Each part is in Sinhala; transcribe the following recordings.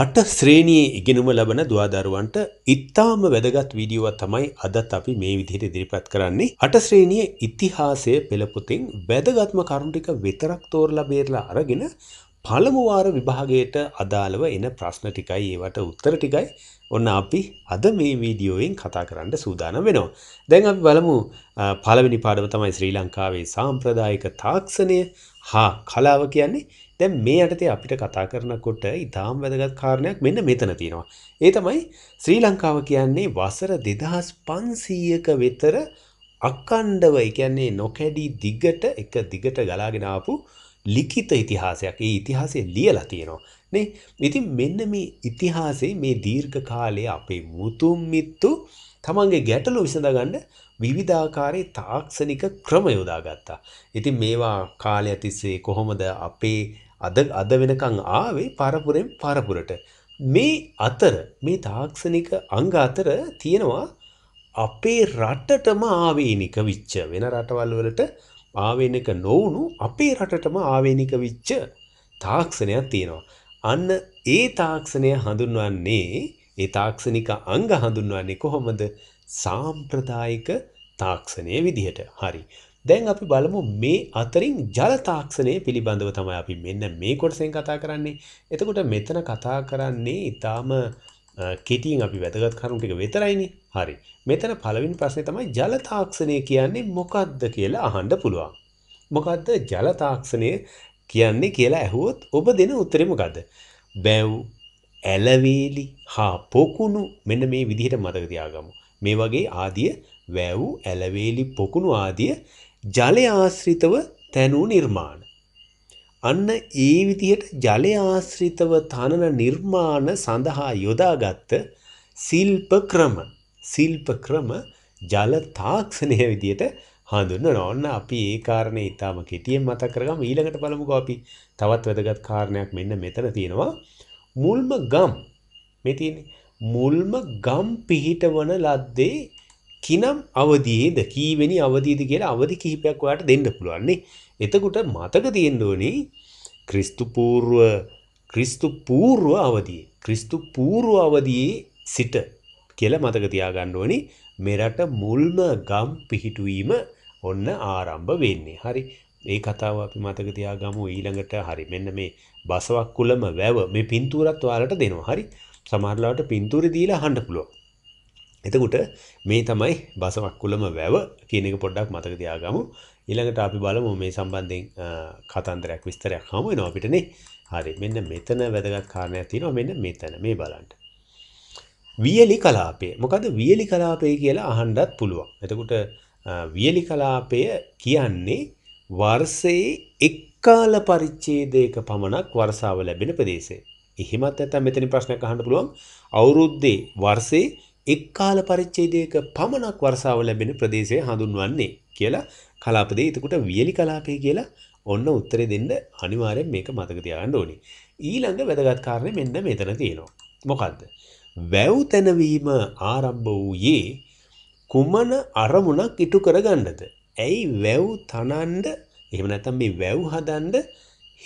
අට ශ්‍රේණයේ ඉගෙනුම ලබන දවාදරුවන්ට ඉත්තාම වැදගත් වීඩියුව තමයි අදත් අපි මේ විදිහට ඉදිරිපත් කරන්නේ අට ශ්‍රේණිය ඉතිහාසය පෙළපුතින් වැදගත්ම කරුණටික විතරක් තෝරලා බේරලා අරගෙන පළමුවාර විභාගයට අදාළව එන ප්‍රශ්න ටිකයි ඒවට උත්තර ටිකයි ඔන්න අපි අද මේ වීඩියෝයෙන් කතා කරන්න සූදානම් වෙනවා. දැන් අපි බලමු පළවෙනි පාඩම තමයි ශ්‍රී ලංකාවේ සාම්ප්‍රදායික තාක්ෂණය හා කලාව කියන්නේ දැන් මේ යටතේ අපිට කතා කරනකොට ඉතාම වැදගත් කාරණයක් මෙන්න මෙතන තියෙනවා. ඒ තමයි ශ්‍රී ලංකාව කියන්නේ වසර 2500ක විතර අඛණ්ඩව ඒ කියන්නේ නොකැඩී දිගට එක දිගට ගලාගෙන ආපු ලිඛිත ඉතිහාසයක්. ඒ ඉතිහාසය ලියලා තියෙනවා. නේ? ඉතින් මෙන්න මේ ඉතිහාසයේ මේ දීර්ඝ කාලයේ අපේ මුතුන් මිත්තු තමන්ගේ ගැටලු විසඳගන්න විවිධාකාරයේ තාක්ෂණික ක්‍රම යොදාගත්තා. ඉතින් මේවා කාලය තිස්සේ කොහොමද අපේ අද අද වෙනකං ආවේ පරපුරෙන් පරපුරට. මේ අතර මේ තාක්ෂණික අංග අතර තියෙනවා අපේ රටටම ආවේනික විච්ච වෙන රටවල් වලට ආවේනික නොවුණු අපේ රටටම ආවේනික විච්ච තාක්ෂණයක් තියෙනවා. අන්න ඒ තාක්ෂණය හඳුන්වන්නේ ඒ තාක්ෂණික අංග හඳුන්වන්නේ කොහොමද? සාම්ප්‍රදායික තාක්ෂණයේ විදිහට. හරි. දැන් අපි බලමු මේ අතරින් ජල තාක්ෂණය පිළිබඳව තමයි අපි මෙන්න මේ කොටසෙන් කතා කරන්නේ. එතකොට මෙතන කතා කරන්නේ ඊටාම කෙටියෙන් අපි වැදගත් කරුණු ටික විතරයිනේ. හරි. මෙතන පළවෙනි ප්‍රශ්නේ තමයි ජල තාක්ෂණය කියන්නේ මොකද්ද කියලා අහන්න පුළුවන්. මොකද්ද ජල තාක්ෂණය කියන්නේ කියලා ඇහුවොත් ඔබ දෙන උත්තරේ මොකද්ද? බැව්, ඇලවේලි හා පොකුණු මෙන්න මේ විදිහට මතක තියාගමු. මේ වගේ ආදී වැව්, ඇලවේලි, පොකුණු ආදී ජලය ආශ්‍රිතව තැනු නිර්මාණ. අන්න ඒ විදිහට ජලය ආශ්‍රිතව තනන නිර්මාණ සඳහා යොදාගත්ත ශිල්ප ක්‍රම ශිල්ප ක්‍රම ජල තාක්ෂණය විදිහට හඳුන්වනවා. ඔන්න අපි ඒ කාරණේ ඊටම කෙටියෙන් මතක් කරගමු. ඊළඟට බලමුකෝ අපි තවත් වැදගත් කාරණයක් මෙන්න මෙතන තියෙනවා. මුල්ම ගම් මේ තියෙන්නේ මුල්ම ගම් පිහිටවන ලද්දේ කිනම් අවධයේද කීවෙනි අවධීද කියලා අවධි කිහිපයක් ඔයාට දෙන්න පුළුවන්නේ. එතකොට මතක තියෙන්න ඕනි ක්‍රිස්තුපූර්ව ක්‍රිස්තුපූර්ව අවධිය ක්‍රිස්තුපූර්ව අවධයේ සිට කියලා මතක තියාගන්න ඕනි මෙරට මුල්ම ගම් පිහිටුවීම ඔන්න ආරම්භ වෙන්නේ. හරි ඒ කතාව අපි මතක තියාගමු ඊළඟට හරි මෙන්න මේ බසවක් කුලම වැව මේ පින්තූරත් ඔයාලට දෙනවා. හරි සමහරලාට පින්තූරේ දීලා අහන්න පුළුවන්. එතකුට මේ තමයි බසවක්කුලම වැව කියන එක පොඩ්ඩක් මතක තියාගමු ඊළඟට අපි බලමු මේ සම්බන්ධයෙන් කතන්දරයක් විස්තරයක් හමු වෙනවා අපිටනේ හරි මෙන්න මෙතන වැදගත් කාරණයක් තියෙනවා මෙන්න මෙතන මේ බලන්න වියලි කලාපය මොකද වියලි කලාපය කියලා අහන්නත් පුළුවන් එතකොට වියලි කලාපය කියන්නේ වර්ෂයේ එක්කාල පරිච්ඡේදයක පමණක් වර්ෂාව ලැබෙන ප්‍රදේශය එහෙමත් නැත්නම් මෙතන ප්‍රශ්නයක් අහන්න පුළුවන් අවුරුද්දේ වර්ෂේ එක් කාල පරිච්ඡේදයක පමණක් වර්ෂාව ලැබෙන ප්‍රදේශය හඳුන්වන්නේ කියලා කලාපදී එතකොට වියලි කලාපය කියලා ඔන්න උත්තරේ දෙන්න අනිවාර්යෙන් මේක මතක තියාගන්න ඕනේ. ඊළඟ වැදගත් කාරණේ මෙන්න මෙතන තියෙනවා. මොකද්ද? වැව් තනවීම ආරම්භ වූයේ කුමන අරමුණක් ඉටු කරගන්නද? ඇයි වැව් තනන්න එහෙම නැත්නම් මේ වැව් හදන්න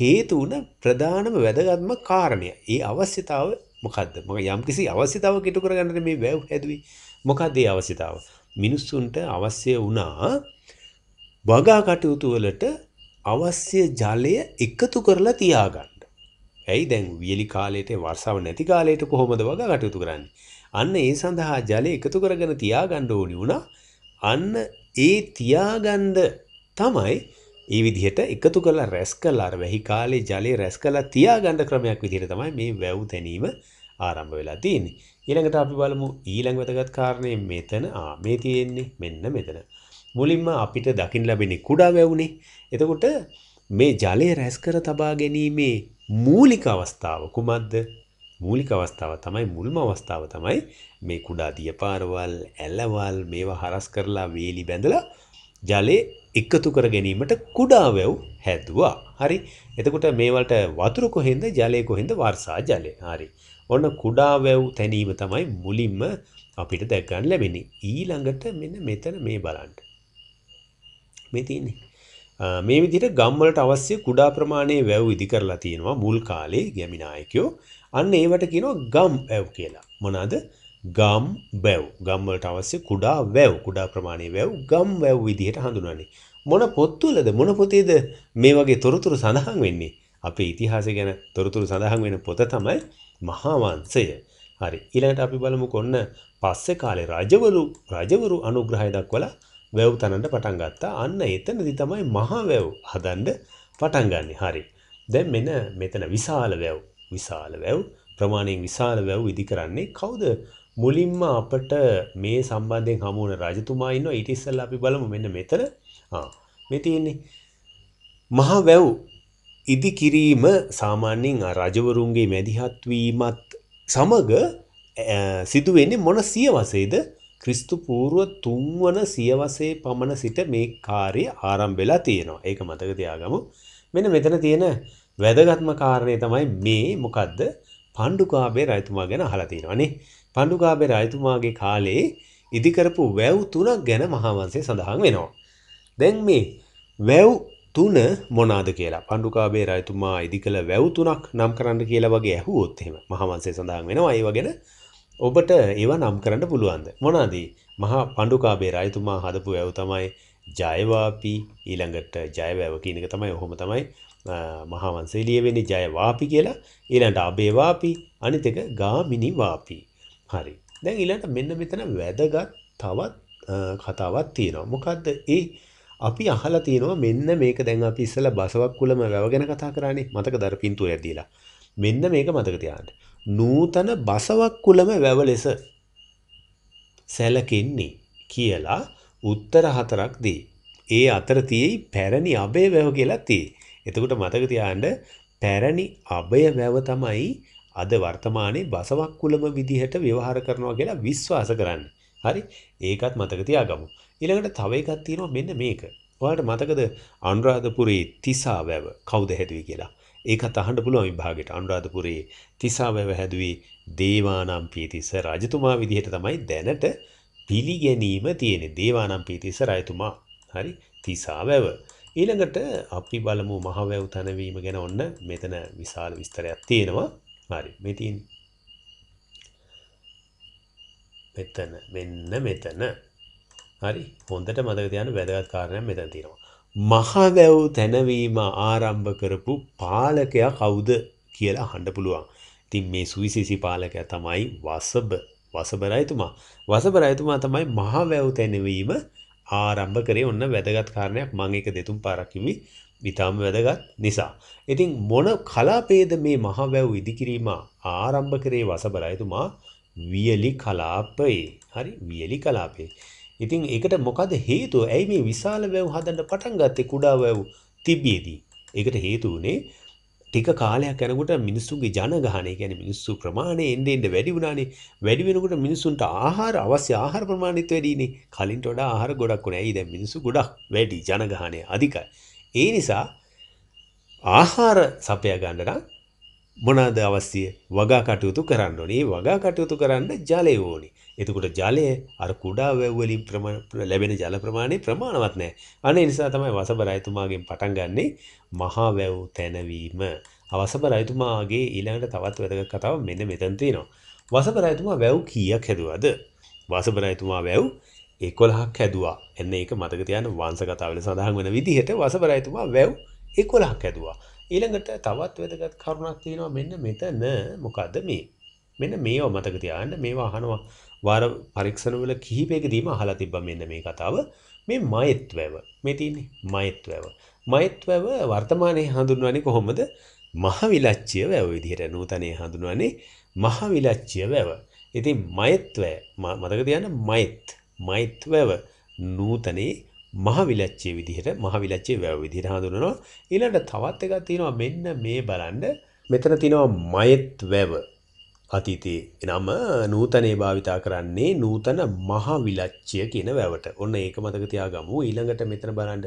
හේතු වුණ ප්‍රධානම වැදගත්ම කාරණය. ඒ අවශ්‍යතාව මොකක්ද මම යම්කිසි අවශ්‍යතාවක් ඉටු කරගන්නට මේ වැව් හැදුවේ මොකක්ද ඒ අවශ්‍යතාව මිනිස්සුන්ට අවශ්‍ය වුණා වගා කටයුතු වලට අවශ්‍ය ජලය එකතු කරලා තියාගන්න. ඇයි දැන් වියලි කාලයට වර්ෂාව නැති කාලයට කොහොමද වගා කටයුතු කරන්නේ? අන්න ඒ සඳහා ජලය එකතු කරගෙන තියාගන්න ඕනි වුණා. අන්න ඒ තියාගන්න තමයි ඒ විදිහට එකතු කරලා රැස් කළා අර වැහි කාලේ ජලය රැස් කරලා තියාගන්න ක්‍රමයක් විදිහට තමයි මේ වැව් තැනීම ආරම්භ වෙලා තියෙන්නේ. ඊළඟට අපි බලමු ඊළඟ වැදගත් කාරණේ මෙතන ආ මේ තියෙන්නේ මෙන්න මෙතන. මුලින්ම අපිට දකින්න ලැබෙන්නේ කුඩා වැවුනේ. එතකොට මේ ජලය රැස් කර තබා ගැනීමේ මූලික අවස්ථාව කුමක්ද? මූලික අවස්ථාව තමයි මුල්ම අවස්ථාව තමයි මේ කුඩා දියපාරවල්, ඇලවල් මේවා හරස් කරලා වේලි බැඳලා ජලයේ එකතු කර ගැනීමට කුඩා වැව් හැදුවා. හරි. එතකොට මේවලට වතුර කොහෙන්ද ජලය කොහෙන්ද වර්ෂා ජලය. හරි. ඔන්න කුඩා වැව් තැනීම තමයි මුලින්ම අපිට දැක ගන්න ලැබෙන්නේ. ඊළඟට මෙන්න මෙතන මේ බලන්න. මේ තියෙන්නේ. මේ විදිහට ගම් වලට අවශ්‍ය කුඩා ප්‍රමාණයේ වැව් ඉදි කරලා තියෙනවා මුල් කාලේ ගැමි නායකයෝ. අන්න ඒවට කියනවා ගම් වැව් කියලා. මොනවාද? ගම් වැව් ගම් වලට අවශ්‍ය කුඩා වැව් කුඩා ප්‍රමාණයේ වැව් ගම් වැව් විදිහට හඳුන්වන්නේ මොන පොත්වලද මොන පොතේද මේ වගේ තොරතුරු සඳහන් වෙන්නේ අපේ ඉතිහාසය ගැන තොරතුරු සඳහන් වෙන පොත තමයි මහා වංශය හරි ඊළඟට අපි බලමු කොන්න පස්සේ කාලේ රජවරු රජවරු අනුග්‍රහය දක්වලා වැව් තනන්න පටන් ගත්තා අන්න එතනදී තමයි මහා වැව් හදන්න පටන් ගන්නෙ හරි දැන් මෙන්න මෙතන විශාල වැව් විශාල වැව් ප්‍රමාණයෙන් විශාල වැව් ඉදි කරන්නේ කවුද මුලින්ම අපට මේ සම්බන්ධයෙන් හමු වුණ රජතුමා ඉන්නවා ඊට ඉස්සෙල්ලා අපි බලමු මෙන්න මෙතන ආ මේ තියෙන්නේ මහ වැව් ඉදි කිරීම සාමාන්‍යයෙන් රජවරුන්ගේ මැදිහත් වීමත් සමග සිදු වෙන්නේ මොන සියවසේද ක්‍රිස්තු පූර්ව තුන්වන සියවසේ පමණ සිට මේ කාර්ය ආරම්භ වෙලා තියෙනවා. ඒක මතක තියාගමු. මෙන්න මෙතන තියෙන වැදගත්ම කාරණය තමයි මේ මොකද්ද? පණ්ඩුකාභය රජතුමා ගැන අහලා තියෙනවා නේ. පණ්ඩුකාභය රජතුමාගේ කාලේ ඉදිකරපු වැව් තුනක් ගැන මහාවන්සේ සඳහන් වෙනවා. දැන් මේ වැව් තුන මොනාද කියලා පණ්ඩුකාභය රජතුමා ඉදිකළ වැව් තුනක් නම් කරන්න කියලා වගේ ඇහුවොත් එහෙම මහාවන්සේ සඳහන් වෙනවා ඒව ගැන ඔබට ඒවා නම් කරන්න පුළුවන්ද මොනවාද මහා පණ්ඩුකාභය රජතුමා හදපු වැව් තමයි ජයවාපි ඊළඟට ජයවැව කියන එක තමයි ඔහොම තමයි මහාවන්සේ ලියවෙන්නේ ජයවාපි කියලා ඊළඟට අබේවාපි අනිත් එක ගාමිනි වාපි හරි දැන් ඊළඟට මෙන්න මෙතන වැදගත් තවත් කතාවක් තියෙනවා. මොකද්ද ඒ අපි අහලා තියෙනවා මෙන්න මේක දැන් අපි ඉස්සලා බසවක් කුලම වැව ගැන කතා කරානේ. මතකද අර පින්තූරයක් දීලා. මෙන්න මේක මතක තියාගන්න. නූතන බසවක් කුලම වැව ලෙස සැලකෙන්නේ කියලා උත්තර හතරක් දී. ඒ අතර තියෙයි පැරණි අබේ වැව කියලා තියෙයි. එතකොට මතක තියාගන්න පැරණි අබය වැව තමයි අද වර්තමානයේ බසවක් කුලම විදිහට ව්‍යවහාර කරනවා කියලා විශ්වාස කරන්න. හරි? ඒකත් මතක තියාගමු. ඊළඟට තව එකක් තියෙනවා මෙන්න මේක. ඔයාලට මතකද අනුරාධපුරයේ තිසා වැව කවුද හැදුවේ කියලා? ඒකත් අහන්න පුළුවන් විභාගෙට. අනුරාධපුරයේ තිසා වැව හැදුවේ දේවානම්පියතිස්ස රජතුමා විදිහට තමයි දැනට පිළිගැනීම තියෙන්නේ. දේවානම්පියතිස්ස රජතුමා. හරි? තිසා වැව. ඊළඟට අපි බලමු මහවැව් තනවීම ගැන ඔන්න මෙතන විශාල විස්තරයක් තියෙනවා. හරි මේ තියෙන්නේ. මෙතන මෙන්න මෙතන. හරි හොඳට මතක තියාගන්න වැදගත් කාරණයක් මෙතන තියෙනවා. මහවැව් තැනවීම ආරම්භ කරපු පාලකයා කවුද කියලා අහන්න පුළුවන්. ඉතින් මේ සුවිශේෂී පාලකයා තමයි වසබ වසබ රජතුමා. වසබ රජතුමා තමයි මහවැව් තැනවීම ආරම්භ කරේ ඔන්න වැදගත් කාරණයක් මම ඒක දෙතුන් පාරක් කිව්වේ ඉතාම වැදගත් නිසා. ඉතින් මොන කලාපේද මේ මහවැව් ඉදිකිරීම ආරම්භ කරේ වසබල එතුමා වියලි කලාපයේ. හරි වියලි කලාපේ. ඉතින් ඒකට මොකද හේතුව? ඇයි මේ විශාල වැව් හදන්න පටන් ගත්තේ කුඩා වැව් තිබියදී? ඒකට හේතුව උනේ ටික කාලයක් යනකොට මිනිස්සුන්ගේ ජනගහනය කියන්නේ මිනිස්සු ප්‍රමාණය එන්නේ එන්නේ වැඩි වුණානේ. වැඩි වෙනකොට මිනිස්සුන්ට ආහාර අවශ්‍ය ආහාර ප්‍රමාණයත් වැඩිනේ. කලින්ට වඩා ආහාර ගොඩක් උනේ. ඇයි දැන් මිනිස්සු ගොඩක් වැඩි ජනගහනය අධිකයි. ඒ නිසා ආහාර සපය ගන්නට මොනවාද අවශ්‍ය වගා කටයුතු කරන්න ඕනේ. ඒ වගා කටයුතු කරන්න ජලය ඕනේ. එතකොට ජලය අර කුඩා වැව් වලින් ලැබෙන ජල ප්‍රමාණය ප්‍රමාණවත් නැහැ. අනේ නිසා තමයි වසබ රජතුමාගෙන් පටන් ගන්නෙ මහා වැව් තැනවීම. අවසබ රජතුමාගේ ඊළඟට තවත් වැදගත් කතාවක් මෙන්න මෙතන තියෙනවා. වසබ රජතුමා වැව් කීයක් හැදුවද? වසබ රජතුමා වැව් එකොළහක් හැදවා එන්න ඒක මතකතයන් වන්ස කතාවල සඳහන් වන විදිහට වසබරයිතුමා වැව් එකොළහක් හැදවා ඊළඟට තවත් වැදගත් කරුණක් තියෙනවා මෙන්න මෙතන මොකක්ද මේ මෙන්න මේවා මතකතියාන්න මේවා අහනවා වාර පරීක්ෂණවල කිහිපයකදීම අහලා තිබ්බ මෙන්න මේ කතාව මේ මයත්වැව මේ තියන්නේ මයත්වැව මයත්වැව වර්තමානය හඳුන්වන්නේ කොහොමද මහවිලච්චිය වැව විදිහට නූතනය හඳුන්වන්නේ මහවිලච්චිය වැව ඉතින් මයත්වෑ මතක තියන්න මයත් මෛත්‍ර වැව නූතනයේ මහවිලච්චේ විදිහට මහවිලච්චේ වැව විදිහට හඳුනනවා ඊළඟට තවත් එකක් තියෙනවා මෙන්න මේ බලන්න මෙතන තියෙනවා මයත් වැව අතීතයේ නම නූතනේ භාවිතා කරන්නේ නූතන මහවිලච්චය කියන වැවට ඔන්න ඒක මතක තියාගමු ඊළඟට මෙතන බලන්න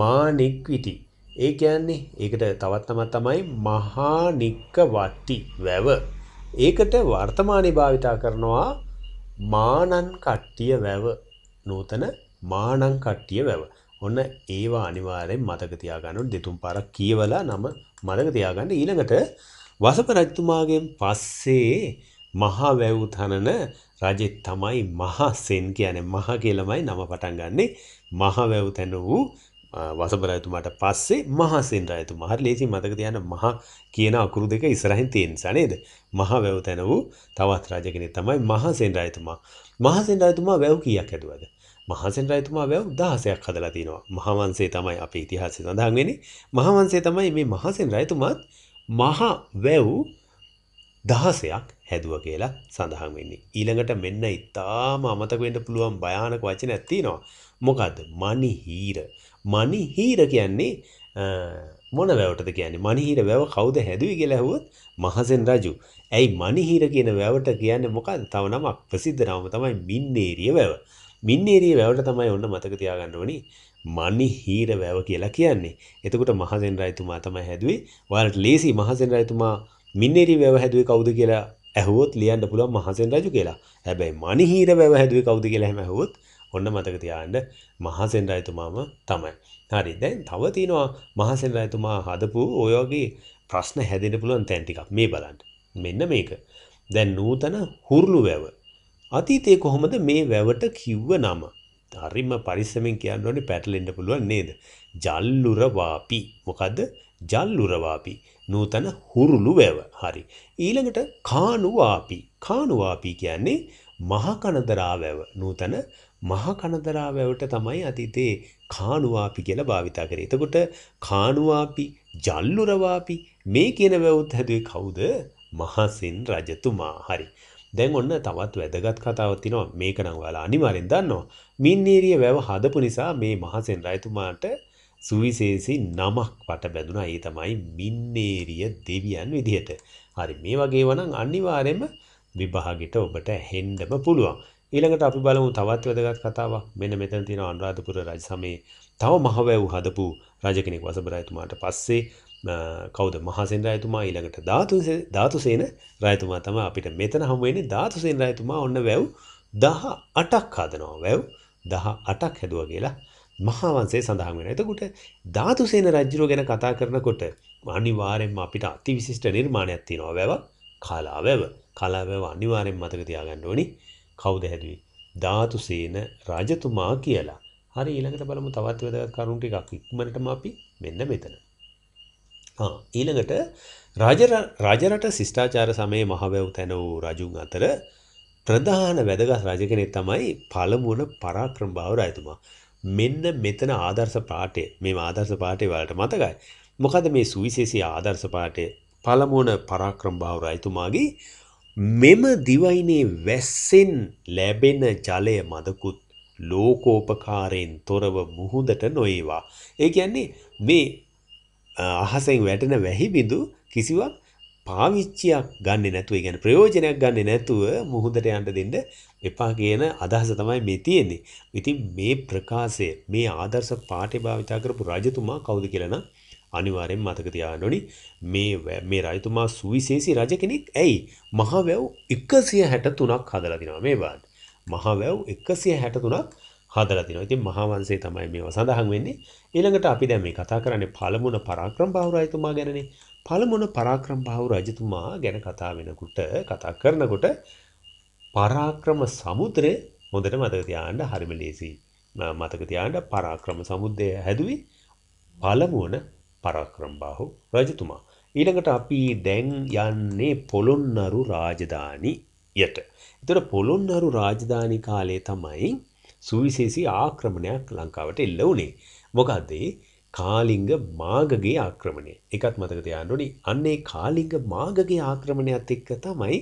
මානික්විටි ඒ කියන්නේ ඒකට තවත් නමක් තමයි මහානික්ක වට්ටි වැව ඒකට වර්තමානයේ භාවිතා කරනවා මානන් කට්ටිය වැව නූතන මානං කට්ටිය වැව. ඔන්න ඒවා අනිවාරයෙන් මතක තියාගන්න දෙතුන් පාරක් කියවලා නම මතක තියාගන්න ඊළඟට වසප රජතුමාගෙන් පස්සේ මහා වැව් තනන රජෙක් තමයි මහා සෙන් කියන්නේ මහා කියලමයි නම පටන් ගන්නේ මහා වැව් තන වූ වසබ රජතුමාට පස්සේ මහසෙන් රජතුමා. හරි ලේසි මතක තියාගන්න මහා කියන අකුරු දෙක ඉස්සරහින් තියෙන නිසා නේද? මහා වැව් තැන වූ තවත් රජ කෙනෙක් තමයි මහසෙන් රජතුමා. මහසෙන් රජතුමා වැව් කීයක් හදුවද? මහසෙන් රජතුමා වැව් 16ක් හදලා තිනවා. මහාවංශය තමයි අපේ ඉතිහාසයේ සඳහන් වෙන්නේ. මහාවංශය තමයි මේ මහසෙන් රජතුමාත් මහා වැව් 16ක් හැදුවා කියලා සඳහන් වෙන්නේ. ඊළඟට මෙන්න ඊටාම අමතක වෙන්න පුළුවන් භයානක වචනයක් තියෙනවා. මොකද්ද? මණිහීර. මනිහිර කියන්නේ මොන වැවටද කියන්නේ මනිහිර වැව කවුද හැදුවේ කියලා ඇහුවොත් මහසෙන් රජු. ඇයි මනිහිර කියන වැවට කියන්නේ මොකක්ද? තව නමක් ප්‍රසිද්ධ නම තමයි මින්නේරිය වැව. මින්නේරිය වැවට තමයි ඔන්න මතක තියාගන්න ඕනි මනිහිර වැව කියලා කියන්නේ. එතකොට මහසෙන් රජතුමා තමයි හැදුවේ. ඔයාලට ලේසි මහසෙන් රජතුමා මින්නේරිය වැව හැදුවේ කවුද කියලා ඇහුවොත් ලියන්න පුළුවන් මහසෙන් රජු කියලා. හැබැයි මනිහිර වැව හැදුවේ කවුද කියලා හැම ඇහුවොත් ඔන්න මතක තියාගන්න මහසෙන් රජතුමාම තමයි. හරි. දැන් තව තියෙනවා මහසෙන් රජතුමා හදපු ඔය වගේ ප්‍රශ්න හැදෙන්න පුළුවන් තැන් ටිකක්. මේ බලන්න. මෙන්න මේක. දැන් නූතන හුරුළු වැව. අතීතයේ කොහොමද මේ වැවට කිව්ව නම? හරිම පරිස්සමෙන් කියන්න ඕනේ පැටලෙන්න පුළුවන් නේද? ජල්ලුර වාපි. මොකද්ද? ජල්ලුර වාපි. නූතන හුරුළු වැව. හරි. ඊළඟට කානු වාපි. කානු වාපි කියන්නේ මහ කනදරා වැව. නූතන මහ කනදරා වැවට තමයි අතීතේ කානුවාපි කියලා භාවිතා කරේ. එතකොට කානුවාපි, ජල්ලුරවාපි මේ කියන වැවුත් හැදුවේ කවුද? මහසෙන් රජතුමා. හරි. දැන් ඔන්න තවත් වැදගත් කතාවක් තියෙනවා. මේක නම් ඔයාලා අනිවාර්යෙන් දන්නවා. මින්නේරිය වැව හදපු නිසා මේ මහසෙන් රජතුමාට සුවිශේෂී නමක් වට බැඳුනා. ඒ තමයි මින්නේරිය දෙවියන් විදිහට. හරි මේ වගේ වනම් අනිවාර්යෙන්ම විභාගෙට ඔබට හෙන්නම පුළුවන්. ඊළඟට අපි බලමු තවත් වැදගත් කතාවක්. මෙන්න මෙතන තියෙන අනුරාධපුර රජ සමයේ තව මහවැව් හදපු රජ කෙනෙක් වසබ රජතුමාට පස්සේ කවුද මහසෙන් රජතුමා ඊළඟට ධාතුසේන රජතුමා තමයි අපිට මෙතන හමු වෙන්නේ ධාතුසේන රජතුමා ඔන්න වැව් 18ක් හදනවා. වැව් 18ක් හැදුවා කියලා මහාවංශයේ සඳහන් වෙනවා. එතකොට ධාතුසේන රජුරෝ ගැන කතා කරනකොට අනිවාර්යයෙන්ම අපිට අතිවිශිෂ්ට නිර්මාණයක් තියෙනවා. වැව කලාවැව. කලාවැව අනිවාර්යෙන් මතක තියාගන්න ඕනි. කවුද හැදුවේ? ධාතුසේන රජතුමා කියලා. හරි ඊළඟට බලමු තවත් වැදගත් කරුණු ටිකක් ඉක්මනටම අපි මෙන්න මෙතන. හා ඊළඟට රජරට ශිෂ්ටාචාර සමයේ මහවැව් තැන වූ රජුන් අතර ප්‍රධාන වැදගත් රජ කෙනෙක් තමයි පළමුවන පරාක්‍රමබාහු රජතුමා. මෙන්න මෙතන ආදර්ශ පාඨය මේ ආදර්ශ පාඨය වලට මතකයි. මොකද මේ සුවිශේෂී ආදර්ශ පාඨය පළමුවන පරාක්‍රමබාහු රජතුමාගේ මෙම දිවයිනේ වැස්සෙන් ලැබෙන ජලය මදකුත් ලෝකෝපකාරයෙන් තොරව මුහුදට නොඒවා. ඒ කියන්නේ මේ අහසෙන් වැටෙන වැහිබිඳු කිසිවක් පාවිච්චියක් ගන්න නැතුව ගැන ප්‍රයෝජනයක් ගන්න නැතුව මුහුදට යන්ට දෙන්න එපා කියන අදහස තමයි මේ තියෙන්නේ. ඉතින් මේ ප්‍රකාශය මේ ආදර්ශ පාටය භාවිතා කරපු රජතුමා කවුද කියලන අනිවාර්යෙන් මතක තියාගන්න ඕනි මේ මේ රජතුමා සුවිශේෂී රජ කෙනෙක්. ඇයි? මහවැව් 163ක් හදලා තිනවා මේ වාන්. මහවැව් 163ක් හදලා තිනවා. ඉතින් මහාවංශයේ තමයි මේවා සඳහන් වෙන්නේ. ඊළඟට අපි දැන් මේ කතා කරන්නේ පළමුණ පරාක්‍රම බාහු රජතුමා ගැනනේ. පළමුණ පරාක්‍රම බාහු රජතුමා ගැන කතා වෙනකොට කතා කරනකොට පරාක්‍රම සමුද්‍රය හොඳට මතක තියාගන්න හරිම ලේසියි. මතක තියාගන්න පරාක්‍රම සමුද්‍රය හැදුවේ පළමුවන පරාක්‍රම බාහු රජතුමා. ඊළඟට අපි දැන් යන්නේ පොළොන්නරු රාජධානියට. එතකොට පොළොන්නරු රාජධානි කාලේ තමයි සුවිශේෂී ආක්‍රමණයක් ලංකාවට එල්ල වුණේ. මොකද කාලිංග මාගගේ ආක්‍රමණය එකත් මතක තියාන්නනි අන්නේ කාලිංග මාගගේ ආක්‍රමණයත් එක්ක තමයි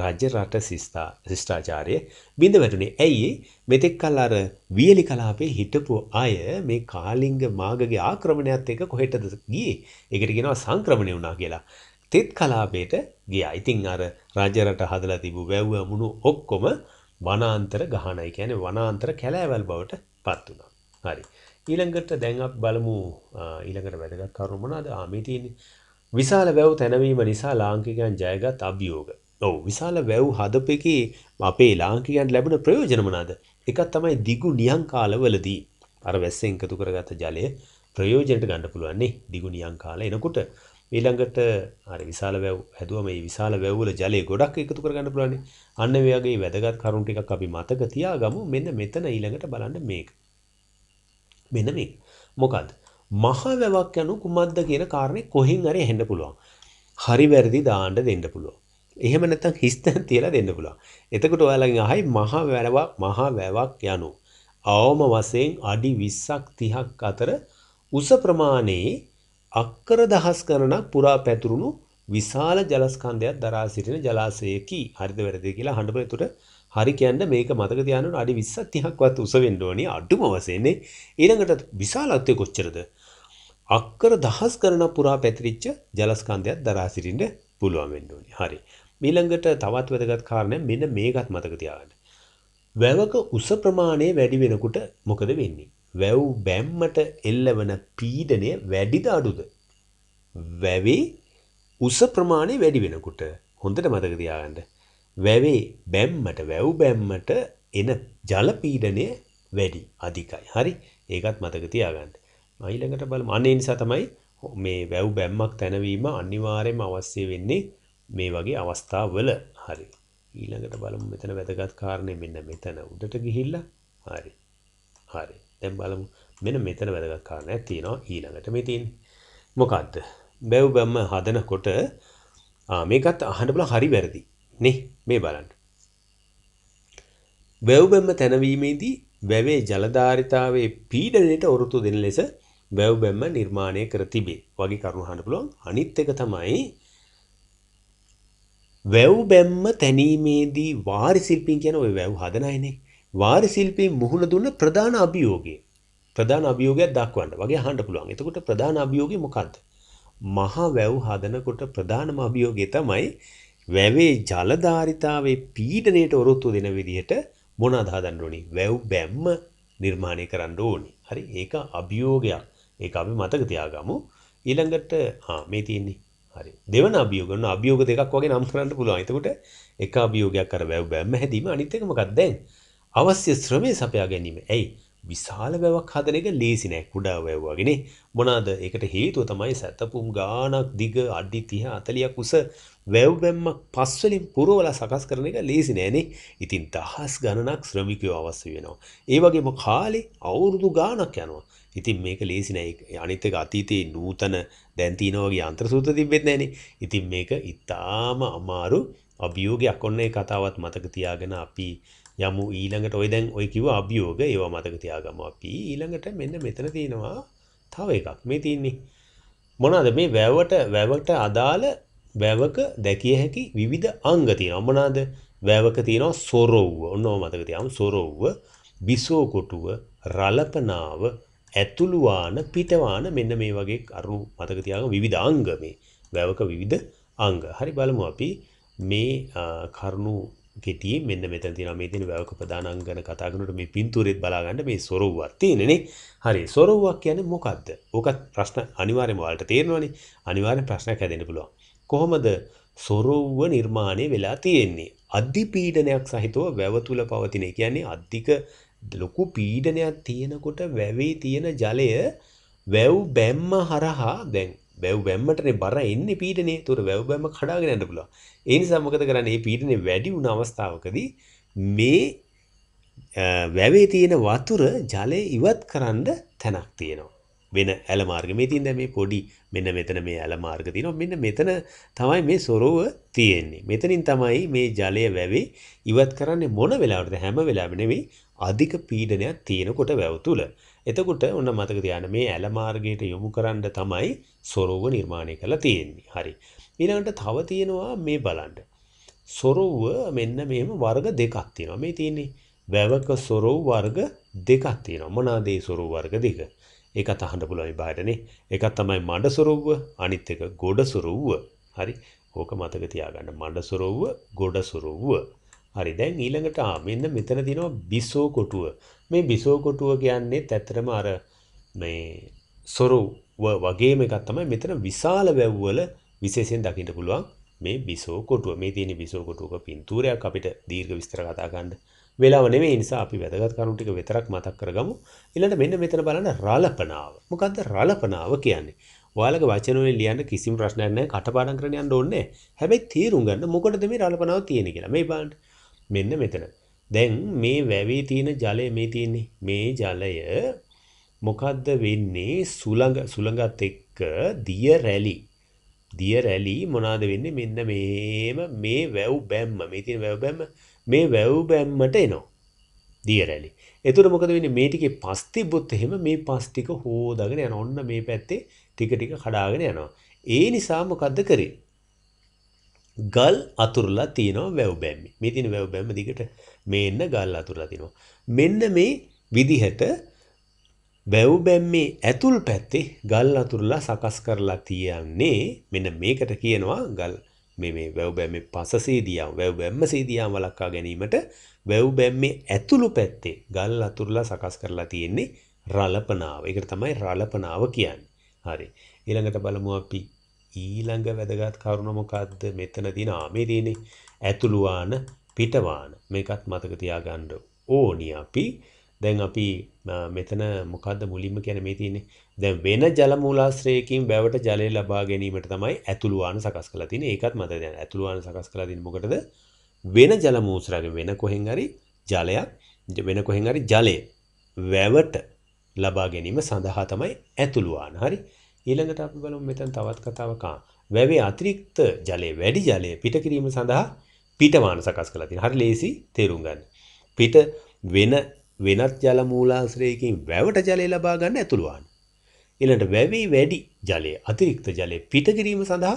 රාජ්‍ය රට සිස්ථා ශිෂ්ඨාචාරය බිඳ වැටුනේ ඇයි මෙතෙක් කල් අර වියලි කලාපේ හිටපු අය මේ කාලිංග මාගගේ ආක්‍රමණයත් එක්ක කොහෙටද ගියේ ඒකට කියනවා සංක්‍රමණය වුණා කියලා තෙත් කලාපේට ගියා ඉතින් අර රාජ්‍ය රට හදලා තිබු වැව්ව මුණු ඔක්කොම වනාන්තර ගහනයි කියන්නේ වනාන්තර කැලෑවල් බවට පත් වුණා හරි ඊළඟට දැන් අප බලමු ඊළඟට වැදගත් කරුණ මොනවාද? ආ මේ තියෙන්නේ විශාල වැව් තැනවීම නිසා ලාංකිකයන් ජයගත් අභියෝග. ඔව් විශාල වැව් හදපෙකේ අපේ ලාංකිකයන් ලැබෙන ප්‍රයෝජන මොනවාද? එකක් තමයි දිගු නියං කාලවලදී අර වැස්සෙන් එකතු කරගත්ත ජලය ප්‍රයෝජනට ගන්න පුළුවන් නේ. දිගු නියං කාලේ එනකොට ඊළඟට අර විශාල වැව් හැදුවම මේ විශාල වැව් වල ජලය ගොඩක් එකතු කරගන්න පුළුවන් නේ. අන්න මේ වගේ වැදගත් කරුණු ටිකක් අපි මතක තියාගමු. මෙන්න මෙතන ඊළඟට බලන්න මේක. මෙන්න මේ. මොකද්ද? මහා වැවක් යනු කුමක්ද කියන කාරණේ කොහෙන් හරි එහෙන්න පුළුවන්. හරි වැරදි දාන්න දෙන්න පුළුවන්. එහෙම නැත්නම් හිස්තැන් තියලා දෙන්න පුළුවන්. එතකොට ඔයාලගෙන් අහයි මහා වැවක් මහා වැවක් යනු. අවම වශයෙන් අඩි 20ක් 30ක් අතර උස ප්‍රමාණයේ අක්කර දහස් ගණනක් පුරා පැතුරුණු විශාල ජලස්කන්ධයක් දරා සිටින ජලාශයකි. හරිද වැරදිද කියලා අහන්න බෑ. හරි කියන්න මේක මතක තියානට අඩි විස්සත් තිහක්වත් උසවෙන්න ඕනි අඩුම වසයන්නේ ඊළඟට විශාලත්වය කොච්චරද. අක්කර දහස් කරන පුරා පැතිරිච්ච ජලස්කන්ධයක් දරාසිරින්ට පුළුවන්වෙන්න ඕනි හරි. මීළඟට තවත් වැදගත් කාරණය මෙන්න මේකත් මතක තියාගන්න. වැවක උස ප්‍රමාණය වැඩි වෙනකුට මොකද වෙන්නේ. වැව් බැම්මට එල්ලවන පීඩනය වැඩිද අඩුද. වැවේ උස ප්‍රමාණය වැඩි වෙනකුට හොඳට මතක තියාගන්න වැවේ බැම්මට වැව් බැම්මට එන ජලපීඩනය වැඩි අධිකයි හරි ඒකත් මතක තියාගන්න මයිළඟට බල අන්නේ නිසා තමයි මේ වැව් බැම්මක් තැනවීම අනිවාර්යම අවශ්‍ය වෙන්නේ මේ වගේ අවස්ථාවල හරි ඊළඟට බලමු මෙතන වැදගත් කාරණය මෙන්න මෙතන උඩට ගිහිල්ලා හරි හරි දැන් බලමු මෙන්න මෙතන වැදගත් කාරණයක් තියෙනවා ඊළඟට මේ තියෙන්නේ මොකද්ද වැව් බැම්ම හදනකොට මේකත් අහන්න බල හරි වැරදි නේ මේ බලන්න. වැව්බැම්ම තැනවීමේදී වැවේ ජලධාරිතාවේ පීඩනයට ඔරොත්තු දෙන ලෙස වැව්බැම්ම නිර්මාණය කර තිබේ. වගේ කරුණු අහන්න පුළුවන්. අනිත් එක තමයි වැව්බැම්ම තැනීමේදී වාරි ශිල්පීන් කියන ওই වැව් හදන අයනේ. වාරි ශිල්පීන් මුහුණ දුන්න ප්‍රධාන අභියෝගය ප්‍රධාන අභියෝගයක් දක්වන්න වගේ අහන්න පුළුවන්. එතකොට ප්‍රධාන අභියෝගය මොකක්ද? මහා වැව් හදනකොට ප්‍රධානම අභියෝගය තමයි වැවේ ජලධාරිතාවේ පීඩනයට ඔරොත්තු දෙන විදිහට මොන අදහදන්න ඕනි වැව් බැම්ම නිර්මාණය කරන්න ඕනි හරි ඒක අභියෝගයක් ඒ අපි මතක තියාගමු ඊළඟට මේ තියන්නේ හරි දෙවන අභියෝගන අභියෝග දෙකක් වගේ නම් කරන්න පුළුවන් එතකොට එක අභියෝගයක් කර වැව් බැම්ම හැදීම අනිත් එක මොකක්ද දැන් අවශ්‍ය ශ්‍රමය සපයා ගැනීම ඇයි විශාල වැවක් හදන එක ලේසි නෑ කුඩා වැව් වගේනේ. මොනවාද? ඒකට හේතුව තමයි සැතපුම් ගාණක් දිග අඩි 30 40ක් උස වැව් බැම්මක් පස් වලින් පුරවලා සකස් කරන එක ලේසි නෑනේ. ඉතින් දහස් ගණනක් ශ්‍රමිකයෝ අවශ්‍ය වෙනවා. ඒ වගේම කාලේ අවුරුදු ගාණක් යනවා. ඉතින් මේක ලේසි නෑ. අනිත් එක අතීතයේ නූතන දැන් තියෙනා වගේ යන්ත්‍රසූත්‍ර තිබෙත් නෑනේ. ඉතින් මේක ඉතාම අමාරු අභියෝගයක් ඔන්න ඒ කතාවත් මතක තියාගෙන අපි යමු ඊළඟට ඔය දැන් ඔය කිව්ව අභියෝග ඒවා මතක තියාගමු අපි ඊළඟට මෙන්න මෙතන තියෙනවා තව එකක් මේ තියෙන්නේ මොනවාද මේ වැවට වැවට අදාළ වැවක දැකිය හැකි විවිධ අංග තියෙනවා මොනවාද වැවක තියෙනවා සොරවුව ඔන්න ඕව මතක තියාගමු සොරවුව බිසෝ කොටුව රලපනාව ඇතුළුවාන පිටවාන මෙන්න මේ වගේ අරු මතක තියාගන්න විවිධ අංග මේ වැවක විවිධ අංග. හරි බලමු අපි මේ කරුණු ගෙටියේ මෙන්න මෙතන තියෙනවා මේ තියෙන වැවක ප්‍රධාන අංග ගැන කතා කරනකොට මේ පින්තූරෙත් බලාගන්න මේ සොරවුවක් තියෙනනේ. හරි සොරවුවක් කියන්නේ මොකද්ද? ඕකත් ප්‍රශ්න අනිවාර්යයෙන්ම ඔයාලට තේරෙනවනේ. අනිවාර්යෙන් ප්‍රශ්නයක් හැදෙන්න පුළුවන්. කොහොමද සොරවුව නිර්මාණය වෙලා තියෙන්නේ? අධිපීඩනයක් සහිතව වැව තුල පවතින. ඒ කියන්නේ අධික ලොකු පීඩනයක් තියෙනකොට වැවේ තියෙන ජලය වැව් බැම්ම හරහා දැන් වැව් බැම්මටනේ බර එන්නේ පීඩනේ. ඒතර වැව් බැම්ම කඩාගෙන යන්න පුළුවන්. ඒ නිසා මොකද කරන්නේ? මේ පීඩනේ වැඩි වුණ අවස්ථාවකදී මේ වැවේ තියෙන වතුර ජලය ඉවත් කරන්න තැනක් තියෙනවා. වෙන ඇල මාර්ග මේ තියෙන මේ පොඩි මෙන්න මෙතන මේ ඇල මාර්ග තියෙනවා. මෙන්න මෙතන තමයි මේ සොරව තියෙන්නේ. මෙතනින් තමයි මේ ජලය වැවේ ඉවත් කරන්නේ මොන වෙලාවටද? හැම වෙලාවෙම නෙවෙයි. අධික පීඩනයක් තියෙනකොට වැව තුල. එතකොට ඔන්න මතක තියාගන්න මේ ඇල මාර්ගයට යොමු කරන්න තමයි සොරව නිර්මාණය කරලා තියෙන්නේ. හරි. ඊළඟට තව තියෙනවා මේ බලන්න. සොරව මෙන්න මෙහෙම වර්ග දෙකක් තියෙනවා. මේ තියෙන්නේ වැවක සොරව වර්ග දෙකක් තියෙනවා. මොනවාද ඒ සොරව වර්ග දෙක? ඒකත් අහන්න පුළුවන් ඉබාරනේ. එකක් තමයි මඩ සොරව, අනිත් එක ගොඩ සොරව. හරි. ඕක මතක තියාගන්න. මඩ සොරව, ගොඩ සොරව. හරි. දැන් ඊළඟට මෙන්න මෙතන තියෙනවා බිසෝ කොටුව. මේ බිසෝ කොටුව කියන්නේත් ඇත්තටම අර මේ සොරු වගේම එකක් තමයි මෙතන විශාල වැව්වල විශේෂයෙන් දකින්න පුළුවන් මේ බිසෝ කොටුව. මේ තියෙන බිසෝ කොටුවක පින්තූරයක් අපිට දීර්ඝ විස්තර කතා ගන්න වෙලාව නෙමෙයි නිසා අපි වැදගත් කරුණු ටික විතරක් මතක් කරගමු. ඊළඟට මෙන්න මෙතන බලන්න රලපනාව. මොකද්ද රලපනාව කියන්නේ? ඔයාලගේ වචන වලින් ලියන්න කිසිම ප්‍රශ්නයක් නැහැ. කටපාඩම් කරන්න යන්න ඕනේ නැහැ. හැබැයි තීරුම් ගන්න මොකටද මේ රලපනාව තියෙන්නේ කියලා. මේ බලන්න. මෙන්න මෙතන. දැන් මේ වැවේ තියෙන ජලය මේ තියෙන්නේ මේ ජලය මොකද්ද වෙන්නේ සුළඟ සුළඟත් එක්ක දිය රැලි දිය රැලි මොනවාද වෙන්නේ මෙන්න මේම මේ වැව් බැම්ම මේ තියෙන වැව් බැම්ම මේ වැව් බැම්මට එනවා දිය රැලි එතකොට මොකද වෙන්නේ මේ ටිකේ පස් තිබ්බොත් එහෙම මේ පස් ටික හොදාගෙන යන ඔන්න මේ පැත්තේ ටික ටික කඩාගෙන යනවා ඒ නිසා මොකද්ද කරේ ගල් අතුරලා තියෙනවා වැව් බැම්මි. මේ තියෙන වැව් බැම්ම දිගට මේ එන්න ගල් අතුරලා තියෙනවා. මෙන්න මේ විදිහට වැව් බැම්මේ ඇතුල් පැත්තේ ගල් අතුරලා සකස් කරලා තියන්නේ මෙන්න මේකට කියනවා ගල් මේ මේ වැව් බැම්මේ පස සීදියම් වැව් බැම්ම සීදියම් වළක්වා ගැනීමට වැව් බැම්මේ ඇතුළු පැත්තේ ගල් අතුරලා සකස් කරලා තියෙන්නේ රලපනාව. ඒකට තමයි රලපනාව කියන්නේ. හරි. ඊළඟට බලමු අපි ඊළඟ වැදගත් කරුණ මොකද්ද මෙතන තියෙන ආමේ තියෙන්නේ ඇතුළුවාන පිටවාන මේකත් මතක තියාගන්න ඕනි අපි දැන් අපි මෙතන මොකද්ද මුලින්ම කියන්නේ මේ තියෙන්නේ දැන් වෙන ජල මූලාශ්‍රයකින් බැවට ජලය ලබා ගැනීමට තමයි ඇතුළුවාන සකස් කරලා තියෙන්නේ ඒකත් මතක තියාගන්න ඇතුළුවාන සකස් කරලා තියෙන්නේ මොකටද වෙන ජල මූලාශ්‍රයක වෙන කොහෙන් හරි ජලයක් වෙන කොහෙන් හරි ජලය වැවට ලබා ගැනීම සඳහා තමයි ඇතුළුවාන හරි ඊළඟට අපි බලමු මෙතන තවත් කතාවක් ආ. වැවේ අතිරික්ත ජලය වැඩි ජලය පිට කිරීම සඳහා පිටමාන සකස් කරලා තියෙනවා. හරි ලේසි තේරුම් ගන්න. පිට වෙන වෙනත් ජල මූලාශ්‍රයකින් වැවට ජලය ලබා ගන්න ඇතුළු වාන. ඊළඟට වැවේ වැඩි ජලය අතිරික්ත ජලය පිට කිරීම සඳහා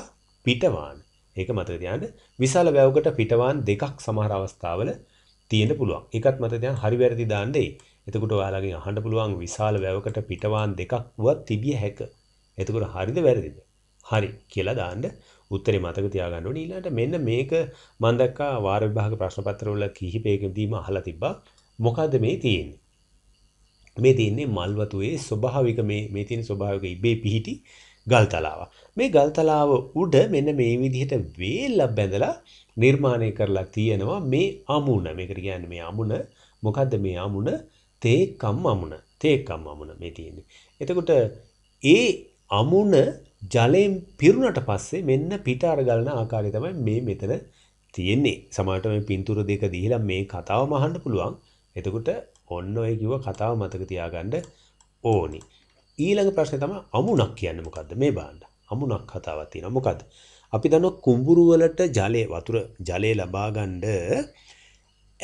පිටවාන. ඒක මතක තියාගන්න. විශාල වැවකට පිටවාන දෙකක් සමහර අවස්ථාවල තියෙන්න පුළුවන්. ඒකත් මත දැන් හරි වැරදි දාන්න එයි. එතකොට ඔයාලගෙන් අහන්න පුළුවන් විශාල වැවකට පිටවාන් දෙකක් වුවත් තිබිය හැක. එතකොට හරිද වැරදිද? හරි කියලා දාන්න උත්තරේ මතක තියාගන්න ඕනේ. ඊළඟට මෙන්න මේක මම දැක්කා වාර විභාග ප්‍රශ්න පත්‍රවල කිහිපයකදීම අහලා තිබ්බා. මොකද්ද මේ තියෙන්නේ? මේ තියෙන්නේ මල්වතුයේ ස්වභාවික මේ මේ තියෙන ස්වභාවික ඉබේ පිහිටි ගල් තලාව. මේ ගල් තලාව උඩ මෙන්න මේ විදිහට වේල බැඳලා නිර්මාණය කරලා තියෙනවා මේ අමුණ. මේකට කියන්නේ මේ අමුණ. මොකද්ද මේ අමුණ? තේකම් අමුණ. තේකම් අමුණ මේ තියෙන්නේ. එතකොට ඒ අමුණ ජලයෙන් පිරුණට පස්සේ මෙන්න පිට අරගලන ආකාරය තමයි මේ මෙතන තියෙන්නේ. සමහරට මේ පින්තූර දෙක දීලා මේ කතාවම අහන්න පුළුවන්. එතකොට ඔන්න ඔය කිව්ව කතාව මතක තියාගන්න ඕනි. ඊළඟ ප්‍රශ්නේ තමයි අමුණක් කියන්නේ මොකද්ද මේ බාන්න? අමුණක් කතාවක් තියෙනවා. මොකද්ද? අපි දන්නවා කුඹුරු වලට ජලය වතුර ජලය ලබා ගන්න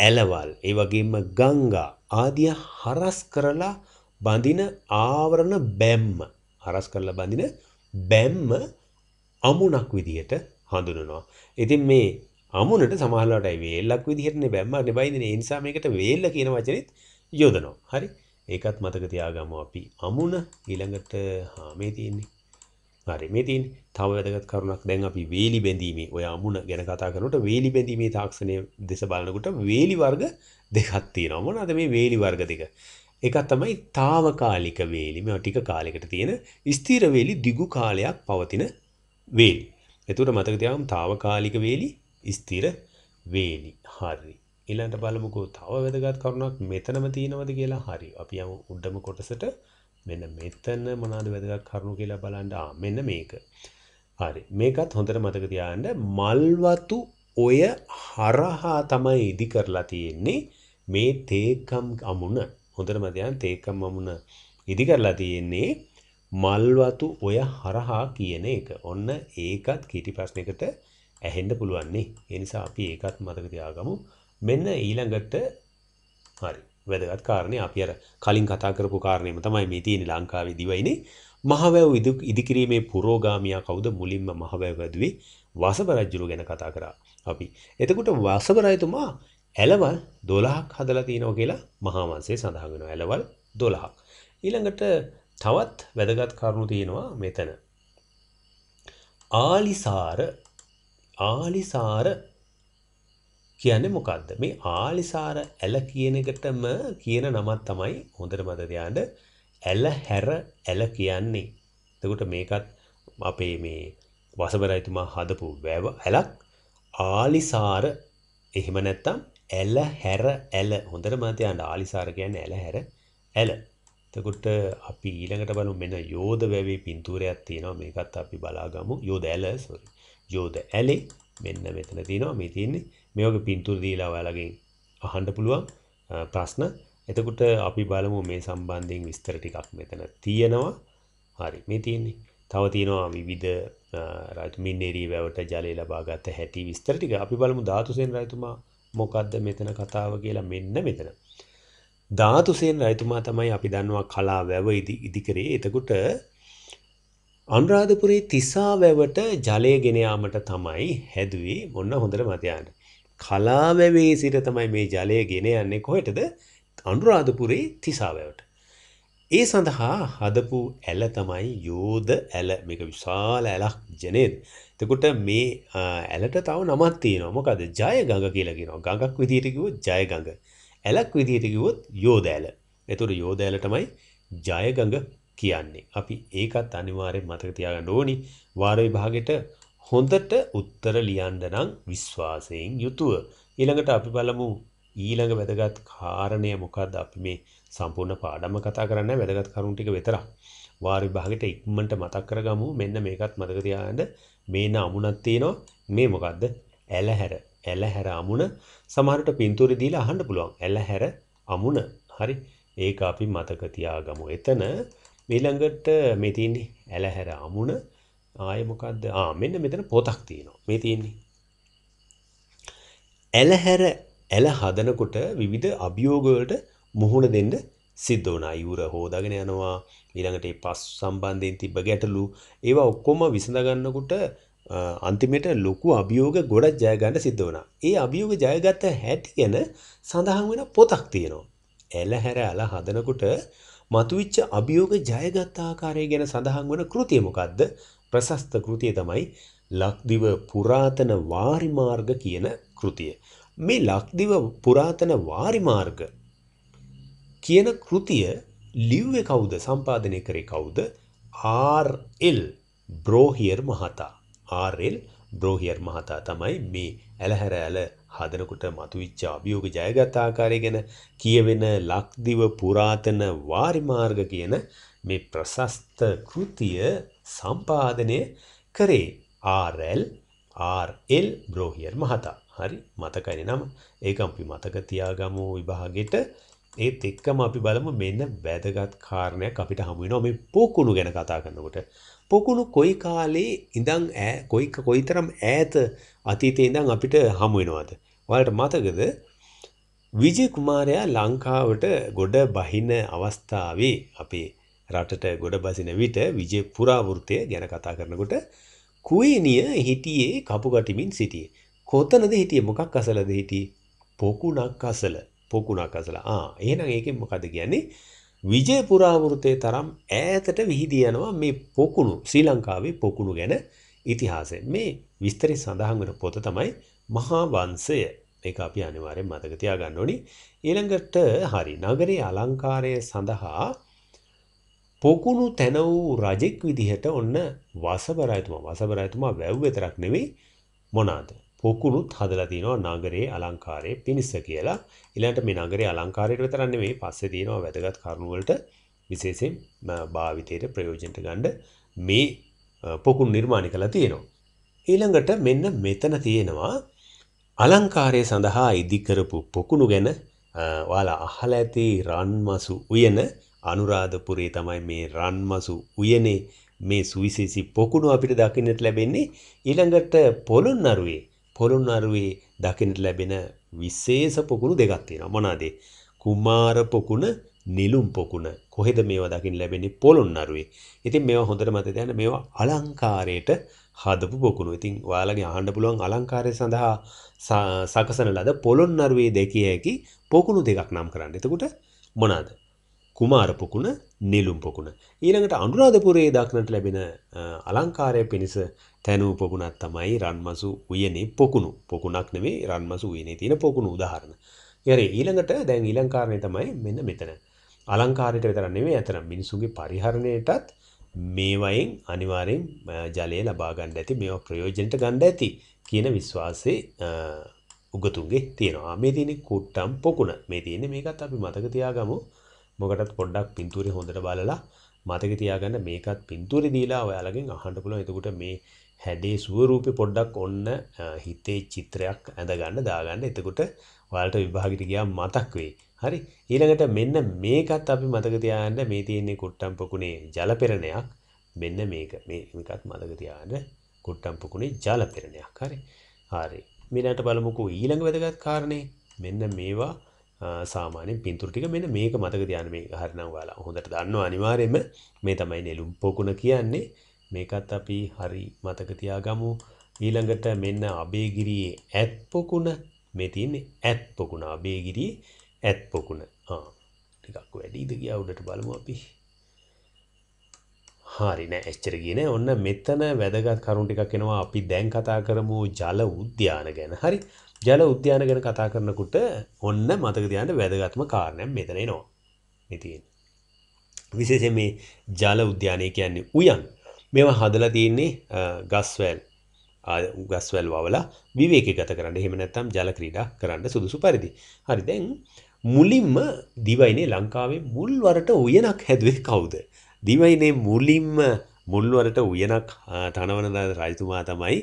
ඇලවල් ඒ වගේම ගංගා ආදිය හරස් කරලා බඳින ආවරණ බැම්ම හරස් කරලා බඳින බැම්ම අමුණක් විදිහට හඳුනනවා. ඉතින් මේ අමුණට සමහරවට වේල්ලක් විදිහටනේ බැම්ම නෙබයිනේ. ඒ නිසා මේකට වේල්ල කියන වචනේත් යොදනවා. හරි. ඒකත් මතක තියාගමු අපි. අමුණ ඊළඟට හා මේ තියෙන්නේ. හරි මේ තියෙන්නේ. තව වැදගත් කරුණක් දැන් අපි වේලි බැඳීමේ ඔය අමුණ ගැන කතා කරනකොට වේලි බැඳීමේ තාක්ෂණය දෙස බලනකොට වේලි වර්ග දෙකක් තියෙනවා. මොනවාද මේ වේලි වර්ග දෙක? එක තමයි తాවකාලික වේලි. මේවා ටික කාලයකට තියෙන ස්ථිර වේලි දිගු කාලයක් පවතින වේලි. එතකොට මතක තියාගන්න తాවකාලික වේලි ස්ථිර වේලි. හරි. ඊළඟට බලමුකෝ තව වැදගත් කරුණක් මෙතනම තියෙනවද කියලා. හරි. අපි යමු උඩම කොටසට. මෙන්න මෙතන මොනවාද වැදගත් කරුණු කියලා බලන්න. ආ මෙන්න මේක. හරි. මේකත් හොඳට මතක තියාගන්න. මල්වතු ඔය හරහා තමයි ඉදි කරලා තියෙන්නේ මේ තේකම් අමුණ හොඳටම දැනන් තේකම් මමුණ ඉදි කරලා තියෙන්නේ මල්වතු ඔය හරහා කියන එක. ඔන්න ඒකත් කීටි ප්‍රශ්නයකට ඇහෙන්න පුළුවන් නේ. ඒ නිසා අපි ඒකත් මතක තියාගමු. මෙන්න ඊළඟට හරි. වැදගත් කාරණේ අපි අර කලින් කතා කරපු කාරණේම තමයි මේ තියෙන්නේ ලංකාවේ දිවයිනේ. මහවැව් ඉදිකිරීමේ පුරෝගාමියා කවුද? මුලින්ම මහවැව් වැදුවේ වසබ රජුරු ගැන කතා කරා අපි. එතකොට වසබ රජතුමා ඇලවල් දොළහක් හදලා තියෙනවා කියලා මහාවන්සේ සඳහන් වෙනවා ඇලවල් 12ක්. ඊළඟට තවත් වැදගත් කරුණු තියෙනවා මෙතන. ආලිසාර ආලිසාර කියන්නේ මොකද්ද? මේ ආලිසාර ඇල කියන එකටම කියන නමක් තමයි හොඳට මතක තියාගන්න. ඇල හැර ඇල කියන්නේ. එතකොට මේකත් අපේ මේ වසබ රජතුමා හදපු වැව ඇලක් ආලිසාර එහෙම නැත්නම් ඇල හැර ඇල හොඳට මතයන්න ආලිසාර කියන්න ඇල හැර ඇල තකොට අපි ඊළඟට බලු මෙන යෝධ වැවේ පින්තූරයක් තියෙනවා මේකත් අපි බලාගමු යෝධ ඇල සොරි යෝධ ඇලේ මෙන්න මෙතන තියෙනවා මේ තියන්නේ මේක පින්තුර දීලා ඔයාලගෙන් අහන්ඩ පුළුවන් ප්‍රශ්න එතකොට අපි බලමු මේ සම්බන්ධයෙන් විස්තර ටිකක් මෙතන තියෙනවා හරි මේ තියන්නේ තව තියෙනවා විවිධ රජමින් එරී වැවට ජලය ලබාගත හැටි විස්තර ටික අපි බලමු ධාතුසෙන් රජතුමා මොකක්ද මෙතන කතාව කියලා මෙන්න මෙතන. ධාතුසේන රජතුමා තමයි අපි දන්නවා කලා වැව ඉදිකරේ. එතකොට අනුරාධපුරේ තිසා වැවට ජලය ගෙන යාමට තමයි හැදුවේ. මොන්න හොඳට මතයන්න. කලා වැවේ සිට තමයි මේ ජලය ගෙන යන්නේ කොහෙටද? අනුරාධපුරේ තිසා වැවට. ඒ සඳහා හදපු ඇල තමයි යෝධ ඇල මේක විශාල ඇලක් ජනේද. එතකොට මේ ඇලට තව නමක් තියෙනවා. මොකද ජය ගඟ කියලා කියනවා. ගඟක් විදියට කිව්වොත් ජය ගඟ. ඇලක් විදියට කිව්වොත් යෝධ ඇල. එතකොට යෝධ ඇල තමයි ජය ගඟ කියන්නේ. අපි ඒකත් අනිවාර්යෙන් මතක තියාගන්න ඕනි. වාර විභාගෙට හොඳට උත්තර ලියන්න නම් විශ්වාසයෙන් යුතුව. ඊළඟට අපි බලමු ඊළඟ වැදගත් කාරණය මොකද්ද අපි මේ සම්පූර්ණ පාඩම කතා කරන්න වැදගත් කරුන් ටික විතරක්. වාර විභාගෙට ඉක්මනට මතක් කරගමු. මෙන්න මේකත් මතක තියාගන්න. මේ නමුණක් තියෙනවා. මේ මොකද්ද? ඇලහැර. ඇලහැර අමුණ සමහරට පින්තූරේ දීලා අහන්න පුළුවන්. ඇලහැර අමුණ. හරි. ඒක අපි මතක තියාගමු. එතන ඊළඟට මේ තියෙන්නේ ඇලහැර අමුණ. ආයේ මොකද්ද? ආ මෙන්න මෙතන පොතක් තියෙනවා. මේ තියෙන්නේ. ඇලහැර ඇල හදනකොට විවිධ අභියෝග වලට මුහුණ දෙන්න සිද්ධ වුණා. යුර හොදාගෙන යනවා. ඊළඟට ඒ පස් සම්බන්ධයෙන් තිබ්බ ගැටලු ඒවා ඔක්කොම විසඳ ගන්නකොට අන්තිමට ලොකු අභියෝග ගොඩක් ජය ගන්න සිද්ධ වුණා. ඒ අභියෝග ජයගත හැටි ගැන සඳහන් වෙන පොතක් තියෙනවා. එළහැර අල හදනකොට මතුවෙච්ච අභියෝග ජයගත් ආකාරය ගැන සඳහන් වන කෘතිය මොකද්ද? ප්‍රශස්ත කෘතිය තමයි ලක්දිව පුරාතන වාරිමාර්ග කියන කෘතිය. මේ ලක්දිව පුරාතන වාරිමාර්ග කියන කෘතිය ලිව්වේ කවුද සම්පාදනය කරේ කවුද ආල් බ්‍රෝහියර් මහතා ආල් බ්‍රෝහියර් මහතා තමයි මේ ඇලහැර ඇල හදනකොට මතුවිච්ච අභියෝග ජයගතාකාරය ගැන කියවෙන ලක්දිව පුරාතන වාරිමාර්ග කියන මේ ප්‍රශස්ත කෘතිය සම්පාදනය කරේ ආල් ආල් බ්‍රෝහියර් මහතා හරි මතකනි නම් ඒකම්පි මතක තියාගමු විභාගෙට ඒත් එක්කම අපි බලමු මෙන්න වැදගත් කාරණයක් අපිට හමු වෙනවා මේ පොකුණු ගැන කතා කරනකොට. පොකුණු කොයි කාලේ ඉඳන් ඈ කොයි කොයිතරම් ඈත අතීතේ ඉඳන් අපිට හමු වෙනවද? ඔයාලට මතකද? විජය කුමාරයා ලංකාවට ගොඩ බහින අවස්ථාවේ අපේ රටට ගොඩ බසින විට විජය පුරාවෘත්තය ගැන කතා කරනකොට කුවේනිය හිටියේ කපු කටිමින් සිටියේ. කොතනද හිටියේ මොකක් අසලද හිටියේ? පොකුණක් අසල. පොකුණක් අසලා. ආ එහෙනම් ඒකෙන් මොකද කියන්නේ? විජය පුරාවෘතයේ තරම් ඈතට විහිදී යනවා මේ පොකුණු ශ්‍රී ලංකාවේ පොකුණු ගැන ඉතිහාසය. මේ විස්තරේ සඳහන් වෙන පොත තමයි මහා වංශය. ඒක අපි අනිවාර්යෙන් මතක තියාගන්න ඕනි. ඊළඟට හරි නගරයේ අලංකාරය සඳහා පොකුණු තැන වූ රජෙක් විදිහට ඔන්න වසබ රජතුමා වසබ රජතුමා වැව් විතරක් නෙවෙයි මොනවාද? හොකුණුත් හදලා තියෙනවා නගරයේ අලංකාරයේ පිණිස කියලා. ඊළඟට මේ නගරයේ අලංකාරයට විතරක් නෙමෙයි පස්සේ තියෙනවා වැදගත් කරුණු වලට විශේෂයෙන් භාවිතයට ප්‍රයෝජනට ගන්න මේ පොකුණු නිර්මාණය කළා තියෙනවා. ඊළඟට මෙන්න මෙතන තියෙනවා අලංකාරය සඳහා ඉදිකරපු පොකුණු ගැන ඔයාලා අහලා ඇති රන්මසු උයන අනුරාධපුරේ තමයි මේ රන්මසු උයනේ මේ සුවිශේෂී පොකුණු අපිට දකින්නට ලැබෙන්නේ ඊළඟට පොළොන්නරුවේ පොළොන්නරුවේ දකිනට ලැබෙන විශේෂ පොකුණු දෙකක් තියෙනවා. මොනවාද? කුමාර පොකුණ, නිලුම් පොකුණ. කොහෙද මේවා දකින්න ලැබෙන්නේ? පොළොන්නරුවේ. ඉතින් මේවා හොඳට මතක තියාගන්න මේවා අලංකාරයට හදපු පොකුණු. ඉතින් ඔයාලගේ අහන්න පුළුවන් අලංකාරය සඳහා සකසන ලද පොළොන්නරුවේ දෙකිය හැකි පොකුණු දෙකක් නම් කරන්න. එතකොට මොනවාද? කුමාර පොකුණ, නිලුම් පොකුණ. ඊළඟට අනුරාධපුරයේ දක්නට ලැබෙන අලංකාරය පිණිස තැනූ පොකුණක් තමයි රන්මසු උයනේ පොකුණු. පොකුණක් නෙමෙයි රන්මසු උයනේ තියෙන පොකුණු උදාහරණ. හරි ඊළඟට දැන් ඊළඟ කාරණේ තමයි මෙන්න මෙතන. අලංකාරයට විතරක් නෙමෙයි අතන මිනිසුන්ගේ පරිහරණයටත් මේවයින් අනිවාර්යෙන් ජලය ලබා ගන්න ඇති මේවා ප්‍රයෝජනට ගන්න ඇති කියන විශ්වාසය උගතුන්ගේ තියෙනවා. මේ තියෙන්නේ කුට්ටම් පොකුණ. මේ තියෙන්නේ මේකත් අපි මතක තියාගමු. මොකටත් පොඩ්ඩක් පින්තූරේ හොඳට බලලා මතක තියාගන්න මේකත් පින්තූරේ දීලා ඔයාලගෙන් අහන්න පුළුවන්. එතකොට මේ හැඩේ ස්වරූපෙ පොඩ්ඩක් ඔන්න හිතේ චිත්‍රයක් ඇඳගන්න දාගන්න එතකොට ඔයාලට විභාගෙට ගියාම මතක් වෙයි. හරි. ඊළඟට මෙන්න මේකත් අපි මතක තියාගන්න මේ තියෙන්නේ කුට්ටම් පොකුණේ ජල පෙරණයක්. මෙන්න මේක. මේ මේකත් මතක තියාගන්න කුට්ටම් පොකුණේ ජල පෙරණයක්. හරි. හරි. මෙන්නට බලමුකෝ ඊළඟ වැදගත් කාරණේ. මෙන්න මේවා සාමානෙන් පින්තුර ටික මෙන්න මේක මතක තියාගන්න මේක හරිනම් ඔයාලා හොඳට දන්නවා අනිවාර්යයෙන්ම මේ තමයි නෙළුම් පොකුණ කියන්නේ. මේකත් අපි හරි මතක තියාගමු. ඊළඟට මෙන්න අබේගිරියේ ඇත් පොකුණ මේ තියෙන්නේ ඇත් පොකුණ අබේගිරියේ ඇත් පොකුණ. ආ ටිකක් වැඩිද ගියා උඩට බලමු අපි. හරි නෑ එච්චර ගියේ නෑ. ඔන්න මෙතන වැදගත් කරුණු ටිකක් එනවා. අපි දැන් කතා කරමු ජල උද්‍යාන ගැන. හරි. ජල උද්‍යාන ගැන කතා කරනකොට ඔන්න මතක තියාගන්න වැදගත්ම කාරණයක් මෙතන එනවා. මේ තියෙන්නේ. විශේෂයෙන් මේ ජල උද්‍යානය කියන්නේ උයන්. මේව හදලා තියෙන්නේ ගස්වැල් ගස්වැල් වවලා විවේකී ගත කරන්න. එහෙම නැත්නම් ජල ක්‍රීඩා කරන්න සුදුසු පරිදි. හරි දැන් මුලින්ම දිවයිනේ ලංකාවේ මුල්වරට උයනක් හැදුවේ කවුද? දිවයිනේ මුලින්ම මුල්වරට උයනක් තනවන රජතුමා තමයි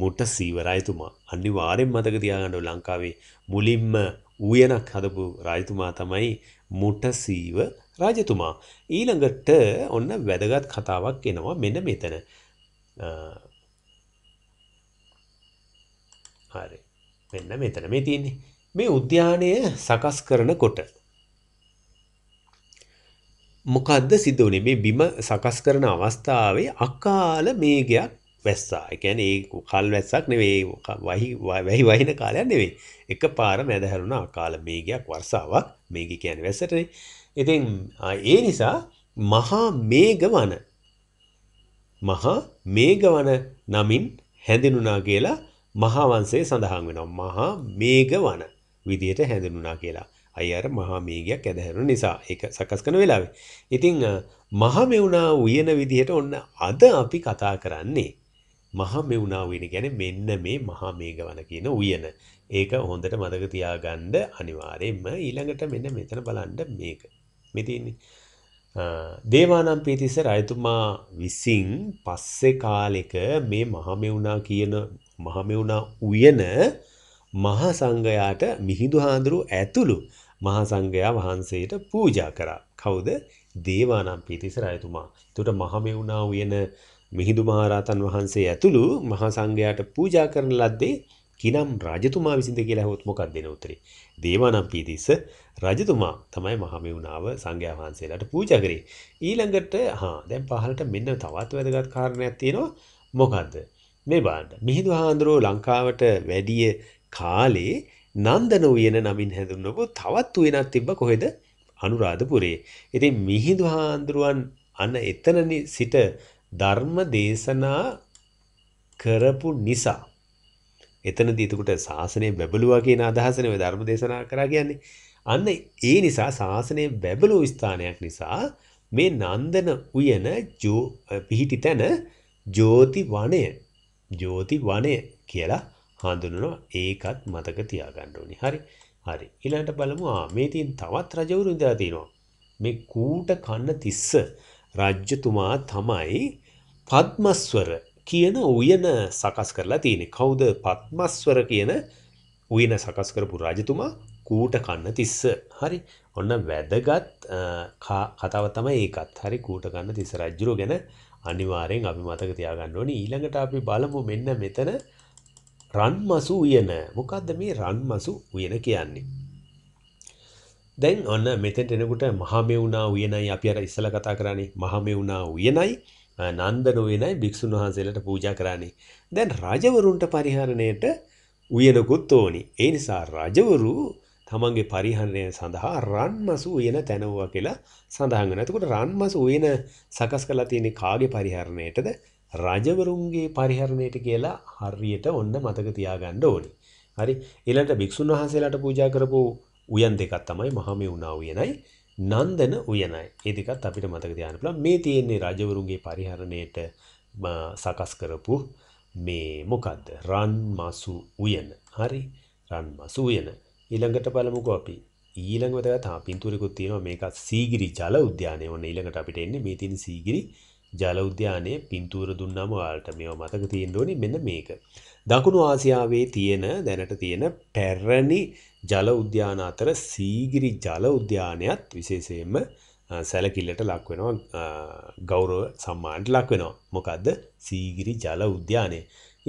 මුට සීව රජතුමා. අනිවාර්යෙන් මතක තියාගන්න ලංකාවේ මුලින්ම උයනක් හදපු රජතුමා තමයි මුට සීව රාජතුමා ඊළඟට ඔන්න වැදගත් කතාවක් එනවා මෙන්න මෙතන. හරි. මෙන්න මෙතන මේ තියෙන්නේ. මේ උද්‍යානය සකස් කරනකොට මොකද්ද සිද්ධ වුණේ මේ බිම සකස් කරන අවස්ථාවේ අකාල මේගයක් වැස්සා. ඒ කියන්නේ ඒ කල් වැස්සක් නෙවෙයි වහි වැහි වහින කාලයක් නෙවෙයි. එකපාර මැදහැරුණ අකාල මේගයක් වර්ෂාවක්. මේගය කියන්නේ වැස්සටනේ. ඉතින් ඒ නිසා මහා මේගවන මහා මේගවන නමින් හැඳිනුනා කියලා මහාවන්සේ සඳහන් වෙනවා. මහා මේගවන විදියට හැඳිනුනා කියලා. අය අර මහා මේගයක් ඇදහැරුණ නිසා ඒක සකස් කරන වෙලාවේ. ඉතින් මහා මෙවුනා උයන විදිහට ඔන්න අද අපි කතා කරන්නේ. මහා මෙවුනා උයන කියන්නේ මෙන්න මේ මහා මේගවන කියන උයන. ඒක හොඳට මතක තියාගන්න අනිවාර්යයෙන්ම ඊළඟට මෙන්න මෙතන බලන්න මේක. මේ තියෙන්නේ. දේවානම් පීතිස්ස රජතුමා විසින් පස්සේ කාලෙක මේ මහමෙවුනා කියන මහමෙවුනා උයන මහා සංඝයාට මිහිඳු හාඳුරු ඇතුළු මහා සංඝයා වහන්සේට පූජා කරා. කවුද? දේවානම් පීතිස්ස රජතුමා. එතකොට මහමෙවුනා උයන මිහිඳු මහරහතන් වහන්සේ ඇතුළු මහා සංඝයාට පූජා කරන ලද්දේ කිනම් රජතුමා විසින්ද කියලා අහුවොත් මොකක්ද දෙන උත්තරේ? දේවානම් පීතිස්ස රජතුමා තමයි මහමෙවුනාව සංඝයා වහන්සේලාට පූජා කරේ. ඊළඟට හා දැන් පහලට මෙන්න තවත් වැදගත් කාරණයක් තියෙනවා. මොකද්ද? මේ බලන්න. මිහිඳු හාමුදුරුවෝ ලංකාවට වැඩිය කාලේ නන්දන උයන නමින් හැඳුන්වපු තවත් උයනක් තිබ්බ කොහෙද? අනුරාධපුරේ. ඉතින් මිහිඳු හාමුදුරුවන් අන්න එතන සිට ධර්ම දේශනා කරපු නිසා එතනදී එතකොට ශාසනය බැබළුවා කියන අදහසනේ ඔය ධර්ම දේශනා කරා කියන්නේ. අන්න ඒ නිසා ශාසනය බැබළු ස්ථානයක් නිසා මේ නන්දන උයන පිහිටි තැන ජෝති වනය ජෝති වනය කියලා හඳුනනවා ඒකත් මතක තියාගන්න ඕනි. හරි. හරි. ඊළඟට බලමු ආ මේ තියෙන තවත් රජවරු ඉඳලා තිනවා. මේ කූට කන්න තිස්ස රජ්‍යතුමා තමයි පද්මස්වර කියන උයන සකස් කරලා තියෙන්නේ. කවුද පත්මස්වර කියන උයන සකස් කරපු රජතුමා කූට කන්න තිස්ස. හරි. ඔන්න වැදගත් කතාව තමයි ඒකත්. හරි කූට කන්න තිස්ස රජුරෝ ගැන අනිවාර්යෙන් අපි මතක තියාගන්න ඕනේ. ඊළඟට අපි බලමු මෙන්න මෙතන රන්මසු උයන. මොකද්ද මේ රන්මසු උයන කියන්නේ? දැන් ඔන්න මෙතෙන්ට එනකොට මහමෙවුනා උයනයි අපි අර ඉස්සලා කතා කරානේ. මහමෙවුනා උයනයි නන්ද නොවේනයි භික්ෂුන් වහන්සේලට පූජා කරන්නේ. දැන් රජවරුන්ට පරිහරණයට උයනකුත් ඕනි. ඒ නිසා රජවරු තමන්ගේ පරිහරණය සඳහා රන්මසු උයන තැනවා කියලා සඳහන් වෙනවා. එතකොට රන්මසු උයන සකස් කරලා තියෙන්නේ කාගේ පරිහරණයටද? රජවරුන්ගේ පරිහරණයට කියලා හරියට ඔන්න මතක තියාගන්න ඕනි. හරි. ඊළඟට භික්ෂුන් වහන්සේලාට පූජා කරපු උයන් දෙකක් තමයි මහමෙවුනා උයනයි නන්දන උයනයි. ඒ දෙකත් අපිට මතක තියාගන්න පුළුවන්. මේ තියෙන්නේ රජවරුන්ගේ පරිහරණයට සකස් කරපු මේ මොකද්ද? රන් මසු උයන. හරි. රන් මසු උයන. ඊළඟට බලමුකෝ අපි ඊළඟ වැදගත් හා පින්තූරිකුත් තියෙනවා මේකත් සීගිරි ජල උද්‍යානය ඔන්න ඊළඟට අපිට එන්නේ මේ තියෙන සීගිරි ජල උද්‍යානයේ පින්තූර දුන්නාම ඔයාලට මේවා මතක තියෙන්න ඕනේ මෙන්න මේක. දකුණු ආසියාවේ තියෙන දැනට තියෙන පැරණි ජල උද්‍යාන අතර සීගිරි ජල උද්‍යානයත් විශේෂයෙන්ම සැලකිල්ලට ලක් වෙනවා ගෞරව සම්මානට ලක් වෙනවා. මොකද්ද? සීගිරි ජල උද්‍යානය.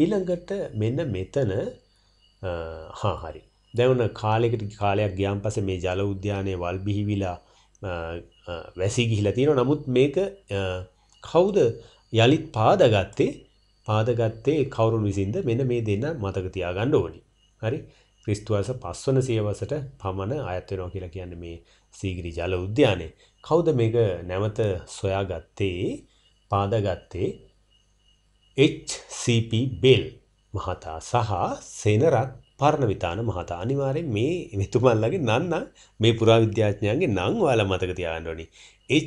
ඊළඟට මෙන්න මෙතන හා හරි. දැන් කාලයකට කාලයක් ගියාන් පස්සේ මේ ජල උද්‍යානයේ වල් බිහිවිලා වැසි ගිහිලා තියෙනවා. නමුත් මේක කවුද යලිත් පාදගත්තේ? පාදගත්තේ කවුරුන් විසින්ද? මෙන්න මේ දෙන්න මතක තියාගන්න ඕනි. හරි. ක්‍රිස්තුවස පස්වන සියවසට පමණ අයත්වෙනවා කියලා කියන්න මේ සීගිරි ජල උද්‍යානය. කෞද මේක නැවත සොයාගත්තේ පාදගත්තේ HCP බෙල් මහතා සහ සේනරත් පරණවිතාන මහතා අනිවාරය මේ මෙතුමල්ලගේ නන්න මේ පුරාවිද්‍යාඥයන්ගේ නං වාල මතක තියාන්නඩොනි.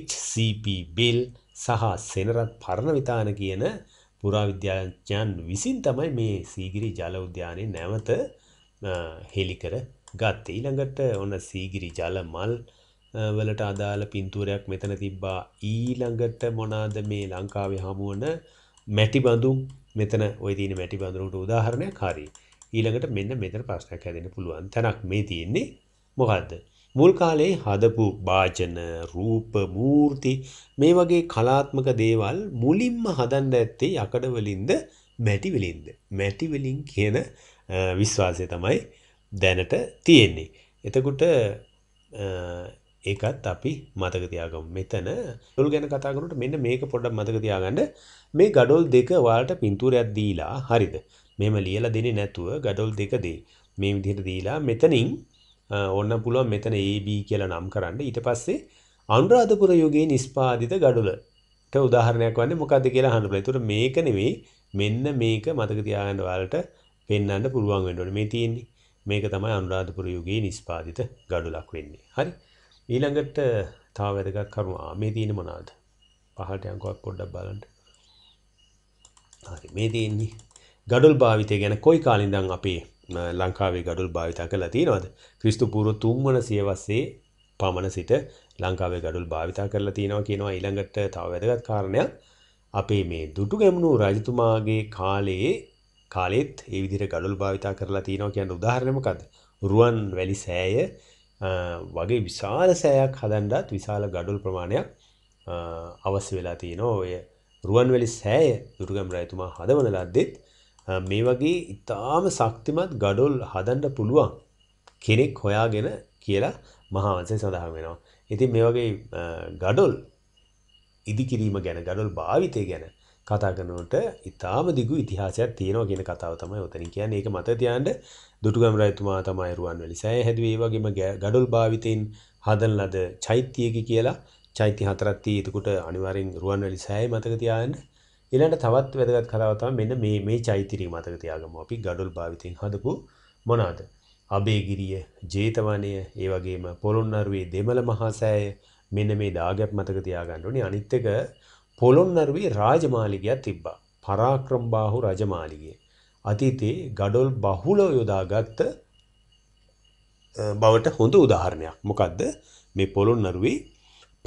HCP බෙල් සහ සෙනරත් පරණවිතාන කියන පුරාවිද්‍යාඥයන් විසින් තමයි මේ සීගිරි ජල උද්‍යානය නැවත හෙළිකර ගත්තේ. ඊළඟට ඔන්න සීගිරි ජල මල් වලට අදාළ පින්තූරයක් මෙතන තිබ්බා. ඊළඟට මොනවාද මේ ලංකාවේ හමුවන මැටි බඳුන් මෙතන ওই තියෙන මැටි බඳුනට උදාහරණයක් හරි. ඊළඟට මෙන්න මෙතන ප්‍රශ්නයක් හැදෙන්න පුළුවන්. තනක් මේ තියෙන්නේ මොකද්ද? මුල් කාලේ හදපු වාචන රූප මූර්ති මේ වගේ කලාත්මක දේවල් මුලින්ම හදන්න ඇත්තේ යකඩ වලින්ද මැටි වලින්ද මැටි වලින් කියන විශ්වාසය තමයි දැනට තියෙන්නේ. එතකුට ඒකත් අපි මතකතියාගම් මෙතන ල් ගැන කතාගනට මෙන්න මේක පොඩක් මතකතියාගන්න මේ ගඩොල් දෙක වාට පින්තුරයක් දීලා හරිද මෙම ලියල දෙන නැතුව ගඩොල් දෙකදේ මේ විදිහට දීලා මෙතනින් ඔන්න පුළුවන් මෙතන AB කියලා නම් කරන්න ඊට පස්සේ අනුරාධපුර යුගයේ නිස්පාදිත ගඩොලට උදාහරණයක් වන්නේ මොකක්ද කියලා අහන්න පුළුවන්. ඒතර මේක නෙවෙයි මෙන්න මේක මතක තියාගන්න ඔයාලට පෙන්වන්න පුළුවන් වෙන්න ඕනේ. මේ තියෙන්නේ. මේක තමයි අනුරාධපුර යුගයේ නිස්පාදිත ගඩොලක් වෙන්නේ. හරි. ඊළඟට තව වැදගත් කරුණු ආ මේ තියෙන්නේ මොනවාද? පහළට යනකොට පොඩ්ඩක් බලන්න. හරි මේ තියෙන්නේ ගඩොල් භාවිතය ගැන කොයි කාලේ ඉඳන් අපේ ලංකාවේ ගඩොල් භාවිතා කරලා තියෙනවද? ක්‍රිස්තු පූර්ව 3 වන සියවසේ පමණ සිට ලංකාවේ ගඩොල් භාවිතා කරලා තියෙනවා කියනවා ඊළඟට තව වැදගත් කාරණයක් අපේ මේ දුටුගැමුණු රජතුමාගේ කාලයේ කාලෙත් ඒ විදිහට ගඩොල් භාවිතා කරලා තියෙනවා කියන්නේ උදාහරණය මොකද්ද? රුවන් වැලි සෑය වගේ විශාල සෑයක් හදන්නත් විශාල ගඩොල් ප්‍රමාණයක් අවශ්‍ය වෙලා තියෙනවා. ඔය රුවන්වැලි සෑය දුර්ගම් රජතුමා හදවන ලද්දෙත් මේ වගේ ඉතාම ශක්තිමත් ගඩොල් හදන්න පුළුවන් කෙනෙක් හොයාගෙන කියලා මහාවංශය සඳහන් වෙනවා. ඉතින් මේ වගේ ගඩොල් ඉදිකිරීම ගැන ගඩොල් භාවිතය ගැන කතා කරනට ඉතාම දිගු ඉතිහාසයක් තියෙනවා කියෙන කතාව තමයි ඔතනින් කියන්න ඒක මත තියන්ට දුටුගම් රයිතුමා තමයි රුවන් වැලි සෑ හැදවේ වගේම ගඩුල් භාවිතයෙන් හදන් ලද චෛත්‍යයකි කියලා චෛත්‍ය හතරත්තිී ඉතකුට අනිවරෙන් රුවන් වැලි සෑ මතක තියාන්න එලට තවත් වැදගත් කතාවතම මෙන්න මේ මේ චෛතරී මතක තියාගම අපි ගඩුල් භාවිතයෙන් හදපු මොනාද අබේගිරිය ජේතවනය ඒ වගේම පොළොන්නරුවේ දෙමළ මහාසෑය මෙන්න මේ දාගැප් මතක තියාගන්නඩනි අනිත්තක පොළොන්නරුවේ රාජමාලිගයක් තිබ්බා. පරාක්‍රමබාහු රජමාලිගය. අතීතයේ ගඩොල් බහුලව යොදාගත්ත බවට හොඳ උදාහරණයක්. මොකද්ද? මේ පොළොන්නරුවේ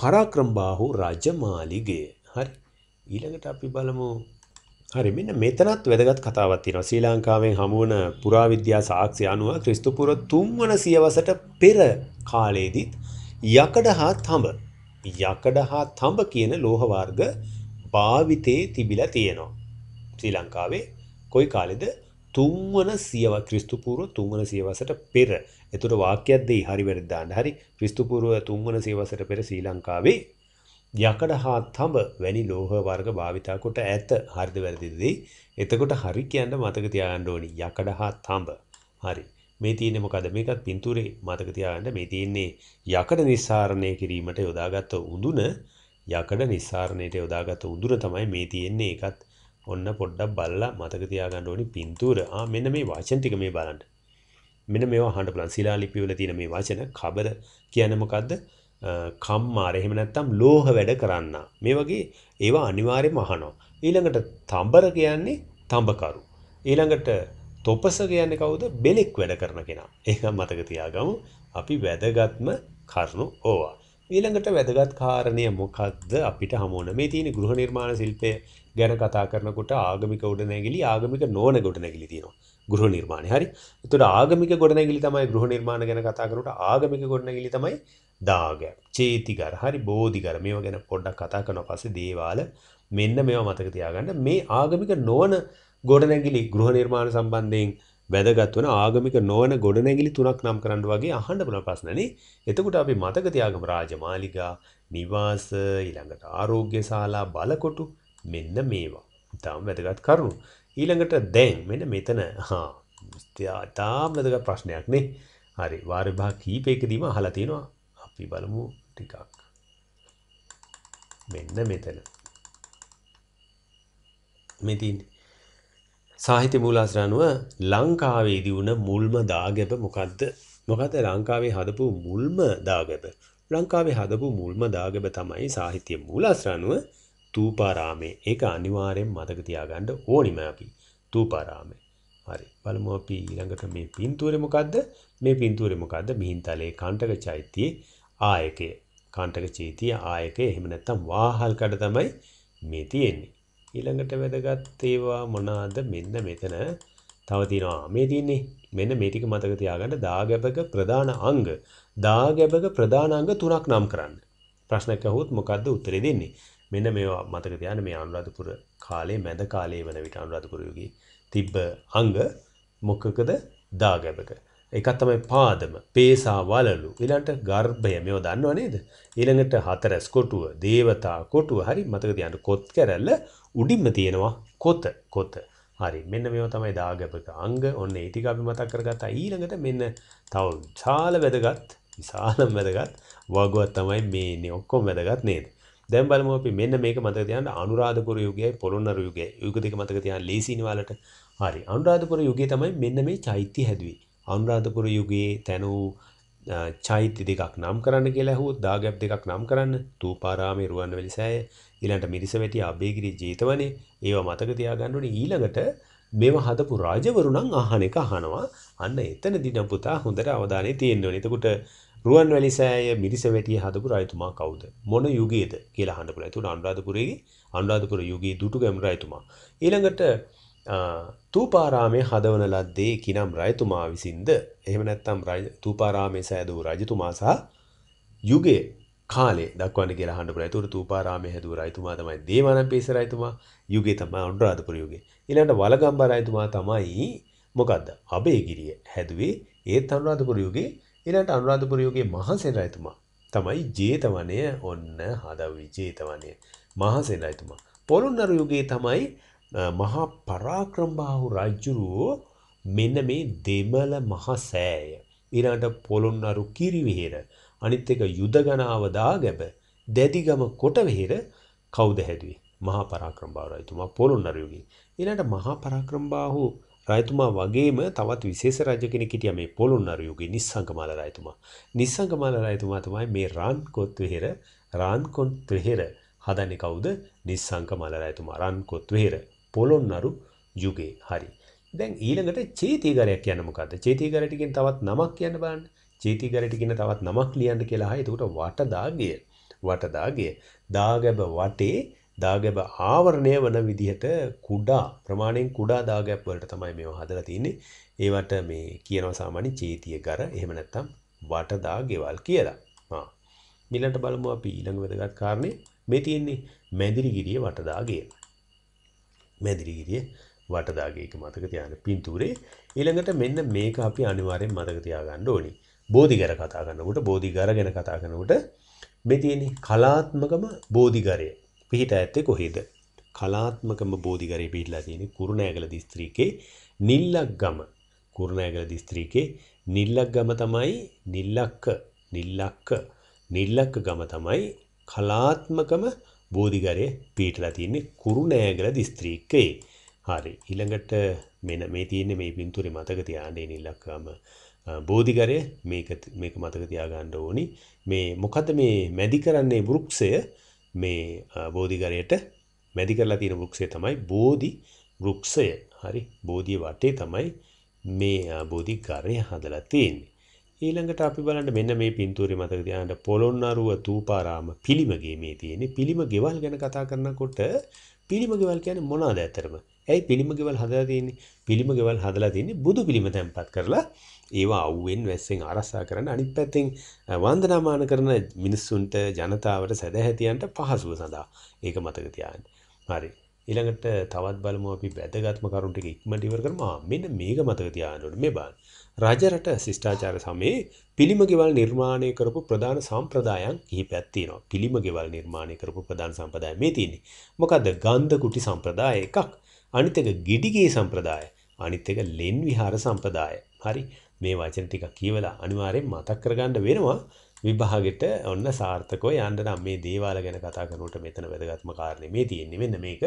පරාක්‍රමබාහු රාජමාලිගය. හරි. ඊළඟට අපි බලමු හරි මෙන්න මෙතනත් වැදගත් කතාවක් තියෙනවා ශ්‍රී ලංකාවෙන් හමු වන පුරාවිද්‍යා සාක්ෂි අනුව ක්‍රිස්තුපුර 3 වන සියවසට පෙර කාලයේදීත් යකඩ හා තඹ යකඩ හා තඹ කියන ලෝහ වර්ග භාවිතයේ තිබිලා තියෙනවා. ශ්‍රී ලංකාවේ කොයි කාලෙද තුන්වන සියව ක්‍රිස්තු පූර්ව තුන්වන සියවසට පෙර. එතකොට වාක්‍යයක් දෙයි හරි වැරදි දාන්න. හරි ක්‍රිස්තු පූර්ව තුන්වන සියවසට පෙර ශ්‍රී ලංකාවේ යකඩ හා තඹ වැනි ලෝහ වර්ග භාවිතා කොට ඇත. හරිද වැරදිද? එතකොට හරි කියන්න මතක තියාගන්න ඕනි. යකඩ හා තඹ. හරි. මේ තියෙන්නේ මොකද මේකත් පින්තූරේ මතක තියාගන්න මේ තියෙන්නේ යකඩ නිස්සාරණය කිරීමට යොදාගත්ත උඳුන යකඩ නිස්සාරණයට යොදාගත්ත උඳුන තමයි මේ තියෙන්නේ ඒකත් ඔන්න පොඩ්ඩක් බලලා මතක තියාගන්න ඕනි පින්තූර ආ මෙන්න මේ වචන ටික මේ බලන්න මෙන්න මේවා අහන්න බලන්න ශිලාලිපි වල තියෙන මේ වචන කබර කියන්නේ මොකද්ද කම්මාර එහෙම නැත්නම් ලෝහ වැඩ කරන්න මේ වගේ ඒවා අනිවාර්යයෙන්ම අහනවා ඊළඟට තඹර කියන්නේ තඹකරු ඊළඟට තොපස කියන්නේ කවුද? බෙලෙක් වැඩ කරන කෙනා. ඒක මතක තියාගමු. අපි වැදගත්ම කරුණු ඕවා. ඊළඟට වැදගත් කාරණය මොකද්ද අපිට හමුවන මේ තියෙන ගෘහ නිර්මාණ ශිල්පය ගැන කතා කරනකොට ආගමික ගොඩනැගිලි ආගමික නොවන ගොඩනැගිලි තියෙනවා ගෘහ නිර්මාණය හරි එතකොට ආගමික ගොඩනැගිලි තමයි ගෘහ නිර්මාණ ගැන කතා කරනකොට ආගමික ගොඩනැගිලි තමයි දාග චේතිකර හරි බෝධිකර මේවා ගැන පොඩ්ඩක් කතා කරනවා පස්සේ දේවාල මෙන්න මේවා මතක තියාගන්න මේ ආගමික නොවන ගොඩනැගිලි ගෘහ නිර්මාණ සම්බන්ධයෙන් වැදගත් වන ආගමික නොවන ගොඩනැගිලි තුනක් නම් කරන්න වගේ අහන්න පුළ ප්‍රශ්නනේ එතකොට අපි මතක තියාගමු රාජමාලිගා නිවාස ඊළඟට ආරෝග්‍ය ශාලා බලකොටු මෙන්න මේවා. ඉතාම වැදගත් කරුණු. ඊළඟට දැන් මෙන්න මෙතන හා ඉතාම වැදගත් ප්‍රශ්නයක් නේ. හරි වාර විභාග කීපයකදීම අහලා තියෙනවා. අපි බලමු ටිකක්. මෙන්න මෙතන. මේ තියෙන්නේ සාහිත්‍ය මූලාශ්‍ර අනුව ලංකාවේදී වුණ මුල්ම දාගැබ මොකද්ද? මොකද ලංකාවේ හදපු මුල්ම දාගැබ. ලංකාවේ හදපු මුල්ම දාගැබ තමයි සාහිත්‍ය මූලාශ්‍ර අනුව තූපාරාමේ. ඒක අනිවාර්යෙන් මතක තියාගන්න ඕනිම අපි. තූපාරාමේ. හරි. බලමු අපි ඊළඟට මේ පින්තූරේ මොකද්ද? මේ පින්තූරේ මොකද්ද? මිහින්තලේ කණ්ඩක චෛත්‍යයේ ආයකය. කණ්ඩක චෛත්‍ය ආයකය. එහෙම නැත්නම් වාහල්කඩ තමයි මේ තියෙන්නේ. ඊළඟට වැදගත් ඒවා මොනාද මෙන්න මෙතන තව තියෙනවා මේ තියෙන්නේ මෙන්න මේ ටික මතක තියාගන්න දාගැබක ප්‍රධාන අංග දාගැබක ප්‍රධාන අංග තුනක් නම් කරන්න ප්‍රශ්නයක් අහුවොත් මොකද්ද උත්තරේ දෙන්නේ මෙන්න මේවා මතක තියාගන්න මේ අනුරාධපුර කාලේ මැද කාලේ වන විට අනුරාධපුර යුගයේ තිබ්බ අංග මොකකද දාගැබක එකක් තමයි පාදම පේසා වලලු ඊළඟට ගර්භය මේව දන්නව නේද ඊළඟට හතරස් කොටුව දේවතා කොටුව හරි මතක තියාගන්න කොත් කැරැල්ල උඩින්ම තියෙනවා කොත කොත හරි මෙන්න මෙම තමයි දාගපක අංග ඔන්න ඒතික අපි මතක් කරගත්තා ඊළඟට මෙන්න තව විශාල වැදගත් විශාලම් වැදගත් වගුවත් තමයි මේන්නේ ඔක්කොම වැදගත් නේද දැන් බලමු අපි මෙන්න මේක මතක තියාගන්න අනුරාධපුර යුගයයි පොළොන්නරු යුගයයි යුග දෙක මතක තියාගන්න ලේසියිනේ ඔයාලට. හරි අනුරාධපුර යුගයේ තමයි මෙන්න මේ චෛත්‍ය හැදුවේ. අනුරාධපුර යුගයේ තැනූ චෛත්‍ය දෙකක් නම් කරන්න කියලා ඇහුවොත් දාගැබ් දෙකක් නම් කරන්න තූපාරාමේ රුවන්වැලි සෑය ඊළඟට මිරිසවැටි අබේගිරි ජීතවනේ ඒවා මතක තියාගන්න ඕනේ ඊළඟට මේව හදපු රාජවරු නම් අහන එක අහනවා අන්න එතනදී නම් පුතා හොඳට අවධානය තියෙන්න ඕනේ එතකොට රුවන්වැලි සෑය මිරිසවැටිය හදපු රාජතුමා කවුද මොන යුගයේද කියලා අහන්න පුළුවන් එතකොට අනුරාධපුරයේ අනුරාධපුර යුගයේ දුටුගැමුණු රාජතුමා ඊළඟට තූපාරාමය හදවන ලද්දේ කිනම් රජතුමා විසින්ද එහෙම නැත්තම් තූපාරාමය සෑදූ රජතුමා සහ යුගයේ කාලේ දක්වන්න කියලා අහන්න පුළුවන්. ඒතකොට තූපාරාමයේ හැදුව රජතුමා තමයි දේවානම් පේස රජතුමා. යුගයේ තමයි අනුරාධපුර යුගයේ. ඊළඟට වලගම්බ රජතුමා තමයි මොකද්ද? අබේගිරිය හැදුවේ ඒත් අනුරාධපුර යුගයේ. ඊළඟට අනුරාධපුර යුගයේ මහසෙන රජතුමා තමයි ජේතවනය ඔන්න හදවි ජේතවනය. මහසෙන රජතුමා. පොළොන්නරු යුගයේ තමයි මහා පරාක්‍රමබාහු රජ්ජුරුවෝ මෙන්න මේ දෙමළ මහ සෑය. ඊළඟට පොළොන්නරු කිරිවිහෙර අනිත් එක යුදගනාව දාගැබ දැදිගම කොටවිහෙර කවුද හැදුවේ? මහා පරාක්‍රමබාහු රජතුමා පොළොන්නරු යුගයේ. ඊළඟට මහා පරාක්‍රමබාහු රජතුමා වගේම තවත් විශේෂ රජ කෙනෙක් හිටියා මේ පොළොන්නරු යුගයේ නිස්සංගමාල රජතුමා. නිස්සංගමාල රජතුමා තමයි මේ රාන්කොත් විහෙර රාන්කොත් විහෙර හදන්නේ කවුද? නිස්සංගමාල රජතුමා රාන්කොත් විහෙර. පොළොන්නරු යුගයේ. හරි. දැන් ඊළඟට චේතිගරයක් කියන්නේ මොකද්ද? චේතිගරයට කියන තවත් නමක් කියන්න බලන්න. චේතිගරයට කියන තවත් නමක් ලියන්න කියලා අහයි. එතකොට වටදාගය. වටදාගය. දාගැබ වටේ දාගැබ ආවරණය වන විදිහට කුඩා ප්‍රමාණයෙන් කුඩා දාගැබ් වලට තමයි මේවා හදලා තින්නේ. ඒවට මේ කියනවා සාමාන්‍ය චේතිගර. එහෙම නැත්නම් වටදාගෙවල් කියලා. ආ. ඊළඟට බලමු අපි ඊළඟ වැදගත් කාරණේ. මේ තියෙන්නේ මැදිරිගිරිය වටදාගය. මැදිරිගිරිය වටදාගේක මතක තියන පින්තූරේ ඊළඟට මෙන්න මේක අපි අනිවාරයෙන් මතක තියාගන්න ඕනි. බෝධිගර කතා කරනකොට බෝධිගර ගැන කතා කරනකොට මේ තියෙන කලාත්මකම බෝධිගරය පිහිට ඇත්තේ කොහේද? කලාත්මකම බෝධිගරේ පිහිටලා තියෙන්නේ කුරුණෑගල දිස්ත්‍රික්කේ නිල්ලක්ගම. කුරුණෑගල දිස්ත්‍රික්කේ නිල්ලක්ගම තමයි නිල්ලක්ක නිල්ලක්ක නිල්ලක්ක ගම තමයි කලාත්මකම බෝධිගරය පිහිටලා තියෙන්නේ කුරුණෑගල දිස්ත්‍රික්කයේ. හරි. ඊළඟට මෙන්න මේ තියෙන්නේ මේ පින්තූරේ මතක තියාගන්න ඉන්න ඉලක්කම. බෝධිගරය මේක මේක මතක තියාගන්න ඕනි. මේ මොකද මේ මැදි කරන්නේ වෘක්ෂය මේ බෝධිගරයට මැදි කරලා තියෙන වෘක්ෂය තමයි බෝධි වෘක්ෂය. හරි. බෝධිය වටේ තමයි මේ බෝධිගරය හදලා තියෙන්නේ. ඊළඟට අපි බලන්න මෙන්න මේ පින්තූරේ මතක තියාගන්න පොළොන්නරුව තූපාරාම පිළිම ගේමේ තියෙන්නේ පිළිම ගෙවල් ගැන කතා කරනකොට පිළිම ගෙවල් කියන්නේ මොනවාද ඇතරම? ඇයි පිළිම ගෙවල් හදලා තියෙන්නේ? පිළිම ගෙවල් හදලා තියෙන්නේ බුදු පිළිම තැන්පත් කරලා ඒවා අවුෙන් වැස්සෙන් ආරසා කරන්න අනිත් පැත්තෙන් වන්දනාමාන කරන මිනිස්සුන්ට ජනතාවට සැදැහැතියන්ට පහසුව සඳහා. ඒක මතක තියාගන්න. හරි. ඊළඟට තවත් බලමු අපි වැදගත්ම කරුණ ටික ඉක්මනට ඉවර කරමු. මෙන්න මේක මතක තියාගන්න ඕනේ මේ බලන්න. රජරට ශිෂ්ඨාචාර සමයේ පිළිමගෙවල් නිර්මාණය කරපු ප්‍රධාන සම්ප්‍රදායන් කිහිපයක් තියෙනවා. පිළිමගෙවල් නිර්මාණය කරපු ප්‍රධාන සම්ප්‍රදාය මේ තියෙන්නේ. මොකද්ද? ගන්ධ කුටි සම්ප්‍රදාය එකක්. අනිත් එක ගිඩිගේ සම්ප්‍රදාය. අනිත් එක ලෙන් විහාර සම්ප්‍රදාය. හරි. මේ වචන ටික කියවලා අනිවාර්යෙන් මතක් කරගන්න වෙනවා. විභාගෙට ඔන්න සාර්ථකව යන්න නම් මේ දේවාල ගැන කතා කරනකොට මෙතන වැදගත්ම කාරණේ මේ තියෙන්නේ. මෙන්න මේක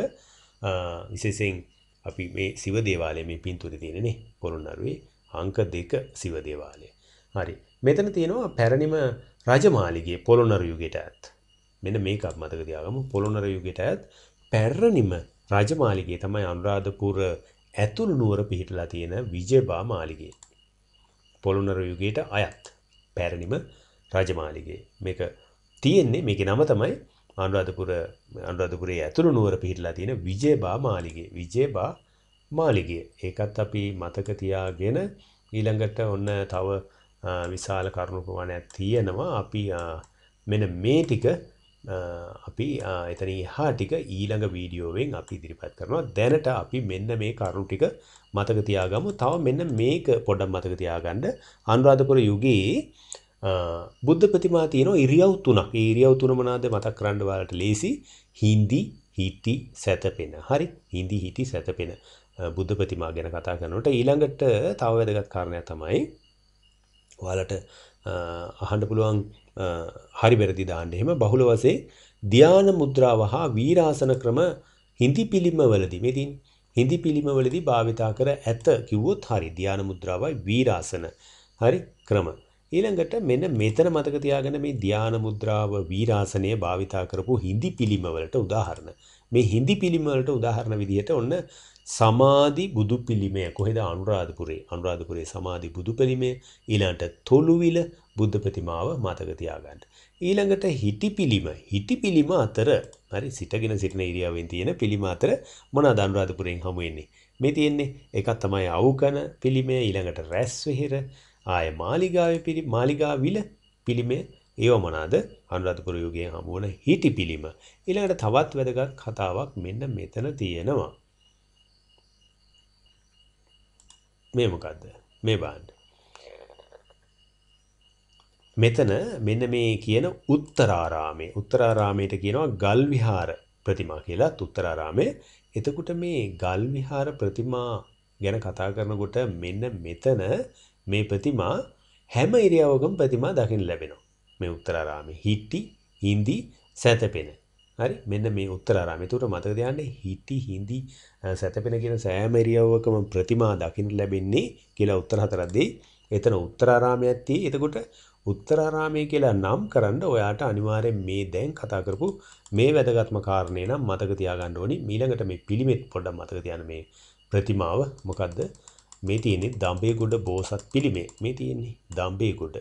විශේෂයෙන් අපි මේ සිව දේවාලයේ මේ පින්තූරේ තියෙනනේ පොළොන්නරුවේ අංක දෙක සිවදේවාලය. හරි මෙතන තියෙනවා පැරණිම රජමාලිගේ පොළොනර යුගයට ඇත්. මෙන මේකක් මතකදයාගම පොළොනර යුගයට ඇත් පැරණිම රජමාලිගේ තමයි අනුරාධපුර ඇතුළු නුවර පිහිටලා තියෙන විජබා මාලිගේ. පොළොනර යුගයට අයත් පැරණිම රජමාලිගේ මේක තියෙන්නේ මේක නම තමයි අනුරාධපුර අනුරාධපුරේ ඇතුළු නුවර පිහිටලා තියෙන විජයබා මාලිගේ විජයබා මාලිගිය. ඒකත් අපි මතක තියාගෙන ඊළඟට ඔන්න තව විශාල කරුණු ප්‍රමාණයක් තියෙනවා. අපි මෙන මේ ටික අපි එතන හා ටික ඊළඟ වීඩියෝවෙන් අපි ඉදිරිපත් කරනවා දැනට අපි මෙන්න මේ කරු ටික මතක තියාගමු තව මෙන්න මේක පොඩ්ඩක් මතක තියාගන්න අනුරාධපුර යුගයේ බුද්ධ ප්‍රතිමා තියෙනවා ඉරියව් තුනක් ඒ ඉරියව් තුන මොනවාද මතක් කරන්න ඔයාලට ලේසි හින්දි හිටි සැතපෙන හරි හින්දි හිටි සැතපෙන බුද්ධ ප්‍රතිමා ගැන කතා කරනට ඊළඟට තව වැදගත් කාරණය තමයි ඔයාලට අහන්ඩ පුළුවන් හරි බැරදි දාන්න එහෙම බහුල වසේ ධ්‍යාන මුද්‍රාව හා වීරාසන ක්‍රම හින්දි පිළිමවලදී මෙතින් හින්දි පිළිමවලදී භාවිතා කර ඇත කිව්වොත් හරි ධ්‍යාන මුද්‍රාවයි වීරාසන හරි ක්‍රම ඊළඟට මෙන්න මෙතන මතක තියාගෙන මේ ධ්‍යාන මුද්‍රාව වීරාසනය භාවිතා කරපු හින්දි පිළිමවලට උදාහරණ මේ හින්දි පිළිමවලට උදාහරණ විදිහට ඔන්න සමාධි බුදු පිළිමය කොහෙද අනුරාධපුරේ අනුරාධපුරේ සමාධි බුදු පිළිමය ඊළඟට තොළුවිල බුද්ධ ප්‍රතිමාව මතක තියාගන්න. ඊළඟට හිටි පිළිම හිටි පිළිම අතර හරි සිටගෙන සිටින ඉරියාවෙන් තියෙන පිළිම අතර මොනවාද අනුරාධපුරෙන් හමු වෙන්නේ? මේ තියෙන්නේ එකක් තමයි අවුකන පිළිමය ඊළඟට රැස්වෙහෙර ආය මාලිගාවේ පිළි මාලිගාවිල පිළිමය ඒව මොනවාද අනුරාධපුර යුගයේ හමු වන හිටි පිළිම. ඊළඟට තවත් වැදගත් කතාවක් මෙන්න මෙතන තියෙනවා. මේ මොකක්ද මේ බාන්න මෙතන මෙන්න මේ කියන උත්තරාරාමේ උත්තරාරාමයට කියනවා ගල් විහාර ප්‍රතිමා කියලා උත්තරාරාමේ එතකොට මේ ගල් විහාර ප්‍රතිමා ගැන කතා කරනකොට මෙන්න මෙතන මේ ප්‍රතිමා හැම ඉරියවකම ප්‍රතිමා දකින්න ලැබෙනවා මේ උත්තරාරාමේ හිටි හිඳි සැතපෙන හරි මෙන්න මේ උත්තරාරාම. ඒකට මතක තියාගන්න හිටි හිඳි සැතපෙන කියන සෑම ඉරියව්වකම ප්‍රතිමා දකින්න ලැබෙන්නේ කියලා උත්තර හතරක් දෙයි. එතන උත්තරාරාමයක් තියෙයි. එතකොට උත්තරාරාමය කියලා නම් කරන්න ඔයාට අනිවාර්යෙන් මේ දැන් කතා කරපු මේ වැදගත්ම කාරණේ නම් මතක තියාගන්න ඕනි. ඊළඟට මේ පිළිමෙත් පොඩ්ඩක් මතක තියාගන්න මේ ප්‍රතිමාව මොකද්ද? මේ තියෙන්නේ දඹේගොඩ බෝසත් පිළිමේ. මේ තියෙන්නේ දඹේගොඩ.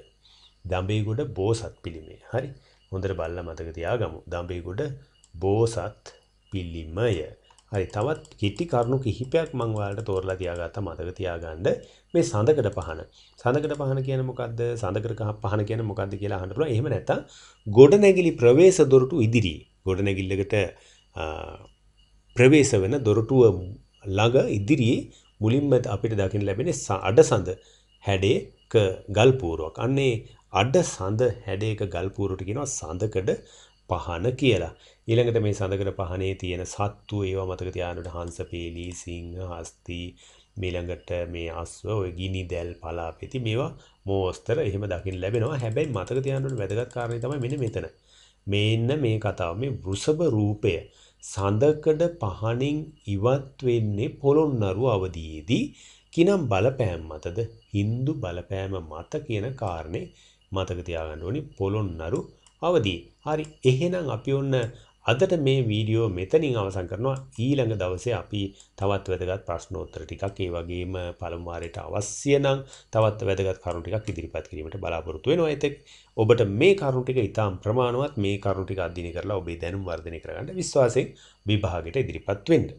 දඹේගොඩ බෝසත් පිළිමේ. හරි. හොඳට බලලා මතක තියාගමු. දඹේගොඩ බෝසත් පිළිමය. හරි තවත් කිටි කරුණු කිහිපයක් මම ඔයාලට තෝරලා තියාගත්තා මතක තියාගන්න. මේ සඳකඩ පහන. සඳකඩ පහන කියන්නේ මොකද්ද? සඳකඩ පහන කියන්නේ මොකද්ද කියලා අහන්න පුළුවන්. එහෙම නැත්නම් ගොඩනැගිලි ප්‍රවේශ දොරටු ඉදිරියේ. ගොඩනැගිල්ලකට ප්‍රවේශ වෙන දොරටුව ළඟ ඉදිරියේ මුලින්ම අපිට දකින්න ලැබෙන්නේ අඩසඳ හැඩයක ගල් පූරුවක්. අන්නේ අඩ සඳ හැඩයක ගල් පූරුවට කියනවා සඳකඩ පහන කියලා. ඊළඟට මේ සඳකඩ පහනේ තියෙන සත්තු ඒවා මතක තියානට හංස පේලී සිංහ හස්ති මේළඟට මේ අස්ව ඔය ගිනි දැල් පලාපෙති මේවා මෝස්තර එහෙම දකිින් ලැබෙනවා හැබැයි මතක තියන්නට වැදගත් කාරණය තම මෙන මෙතන මේන්න මේ කතාව මේ වෘෂභ රූපය සඳකඩ පහනින් ඉවත් වෙන්නේ පොළොන්නරු අවදීදී කිනම් බලපෑම් මතද Hindu බලපෑම මත කියන කාරණේ මතක තියාගන්න ඕනි පොළොන්නරු අවදී. හරි එහෙනම් අපි ඔන්න අදට මේ වීඩියෝ මෙතනින් අවසන් කරනවා ඊළඟ දවසේ අපි තවත් වැදගත් ප්‍රශ්නෝත්තර ටිකක් ඒ වගේම පළමුවාරයට අවශ්‍ය නම් තවත් වැදගත් කරුණු ටිකක් ඉදිරිපත් කිරීමට බලාපොරොත්තු වෙනවා ඒතෙක් ඔබට මේ කරුණු ටික ඉතාම ප්‍රමාණවත් මේ කරුණු ටික අධ්‍යයනය කරලා ඔබේ දැනුම වර්ධනය කරගන්න විශ්වාසයෙන් විභාගයට ඉදිරිපත් වෙන්න